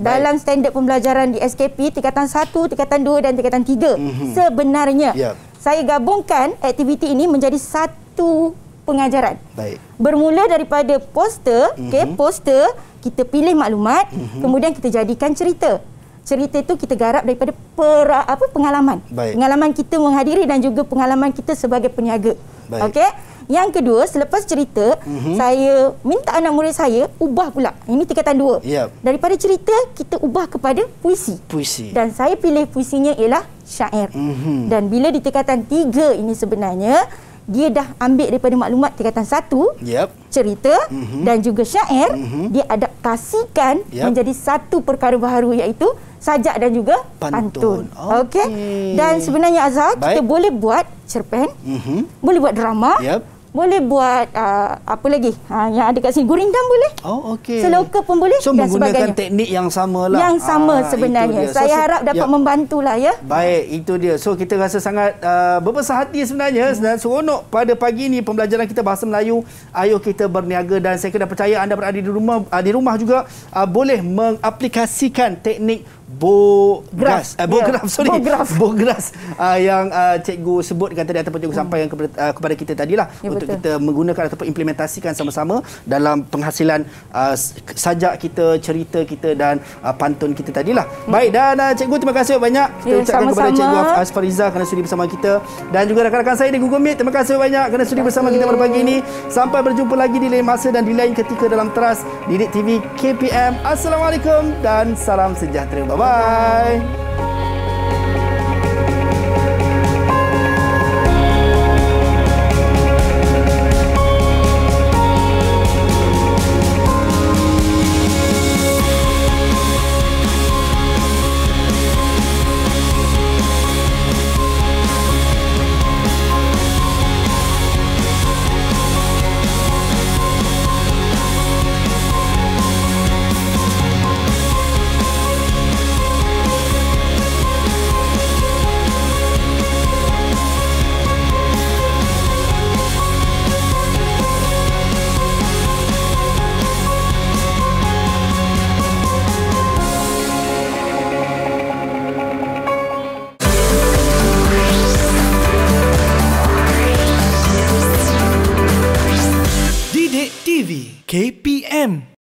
dalam standard pembelajaran di SKP tingkatan 1, tingkatan 2 dan tingkatan 3. Mm-hmm. Mhm. sebenarnya. Ya. Saya gabungkan aktiviti ini menjadi satu pengajaran. Baik. Bermula daripada poster, mm -hmm. okey, poster kita pilih maklumat, mm -hmm. kemudian kita jadikan cerita. Cerita itu kita garap daripada per, apa pengalaman. Baik. Pengalaman kita menghadiri dan juga pengalaman kita sebagai peniaga. Okey? Yang kedua, selepas cerita, mm-hmm. saya minta anak murid saya ubah pula. Ini tingkatan dua. Yep. Daripada cerita, kita ubah kepada puisi. Puisi. Dan saya pilih puisinya ialah syair. Mm-hmm. Dan bila di tingkatan tiga ini sebenarnya, dia dah ambil daripada maklumat tingkatan satu, yep. cerita mm-hmm. dan juga syair, mm-hmm. dia adaptasikan yep. menjadi satu perkara baru iaitu sajak dan juga pantun. pantun. Okey. Okay. Dan sebenarnya Azhar, Baik. kita boleh buat cerpen, mm-hmm. boleh buat drama, yep boleh buat uh, apa lagi ha, yang ada kat sini gurindam boleh oh okey seloka pun boleh so, dan menggunakan sebagainya menggunakan teknik yang sama lah yang sama ha, sebenarnya so, saya so, harap dapat ya. membantulah ya baik itu dia so kita rasa sangat uh, berbesar hati sebenarnya hmm. dan seronok pada pagi ini pembelajaran kita bahasa Melayu ayo kita berniaga dan saya kena percaya anda berada di rumah uh, di rumah juga uh, boleh mengaplikasikan teknik Bo Gras uh, eh, Bo yeah. sorry Bo Graf Bo Graf uh, yang uh, cikgu sebut kata dia ataupun cikgu hmm. yang kepada, uh, kepada kita tadilah yeah, untuk betul. kita menggunakan ataupun implementasikan sama-sama dalam penghasilan uh, sajak kita cerita kita dan uh, pantun kita tadilah hmm. baik dan uh, cikgu terima kasih banyak kita ya, yeah, ucapkan sama-sama. kepada cikgu Asfariza kerana sudi bersama kita dan juga rakan-rakan saya di Google Meet terima kasih banyak kerana sudi bersama kita pada pagi ini sampai berjumpa lagi di lain masa dan di lain ketika dalam teras Didik TV KPM Assalamualaikum dan salam sejahtera Bye-bye.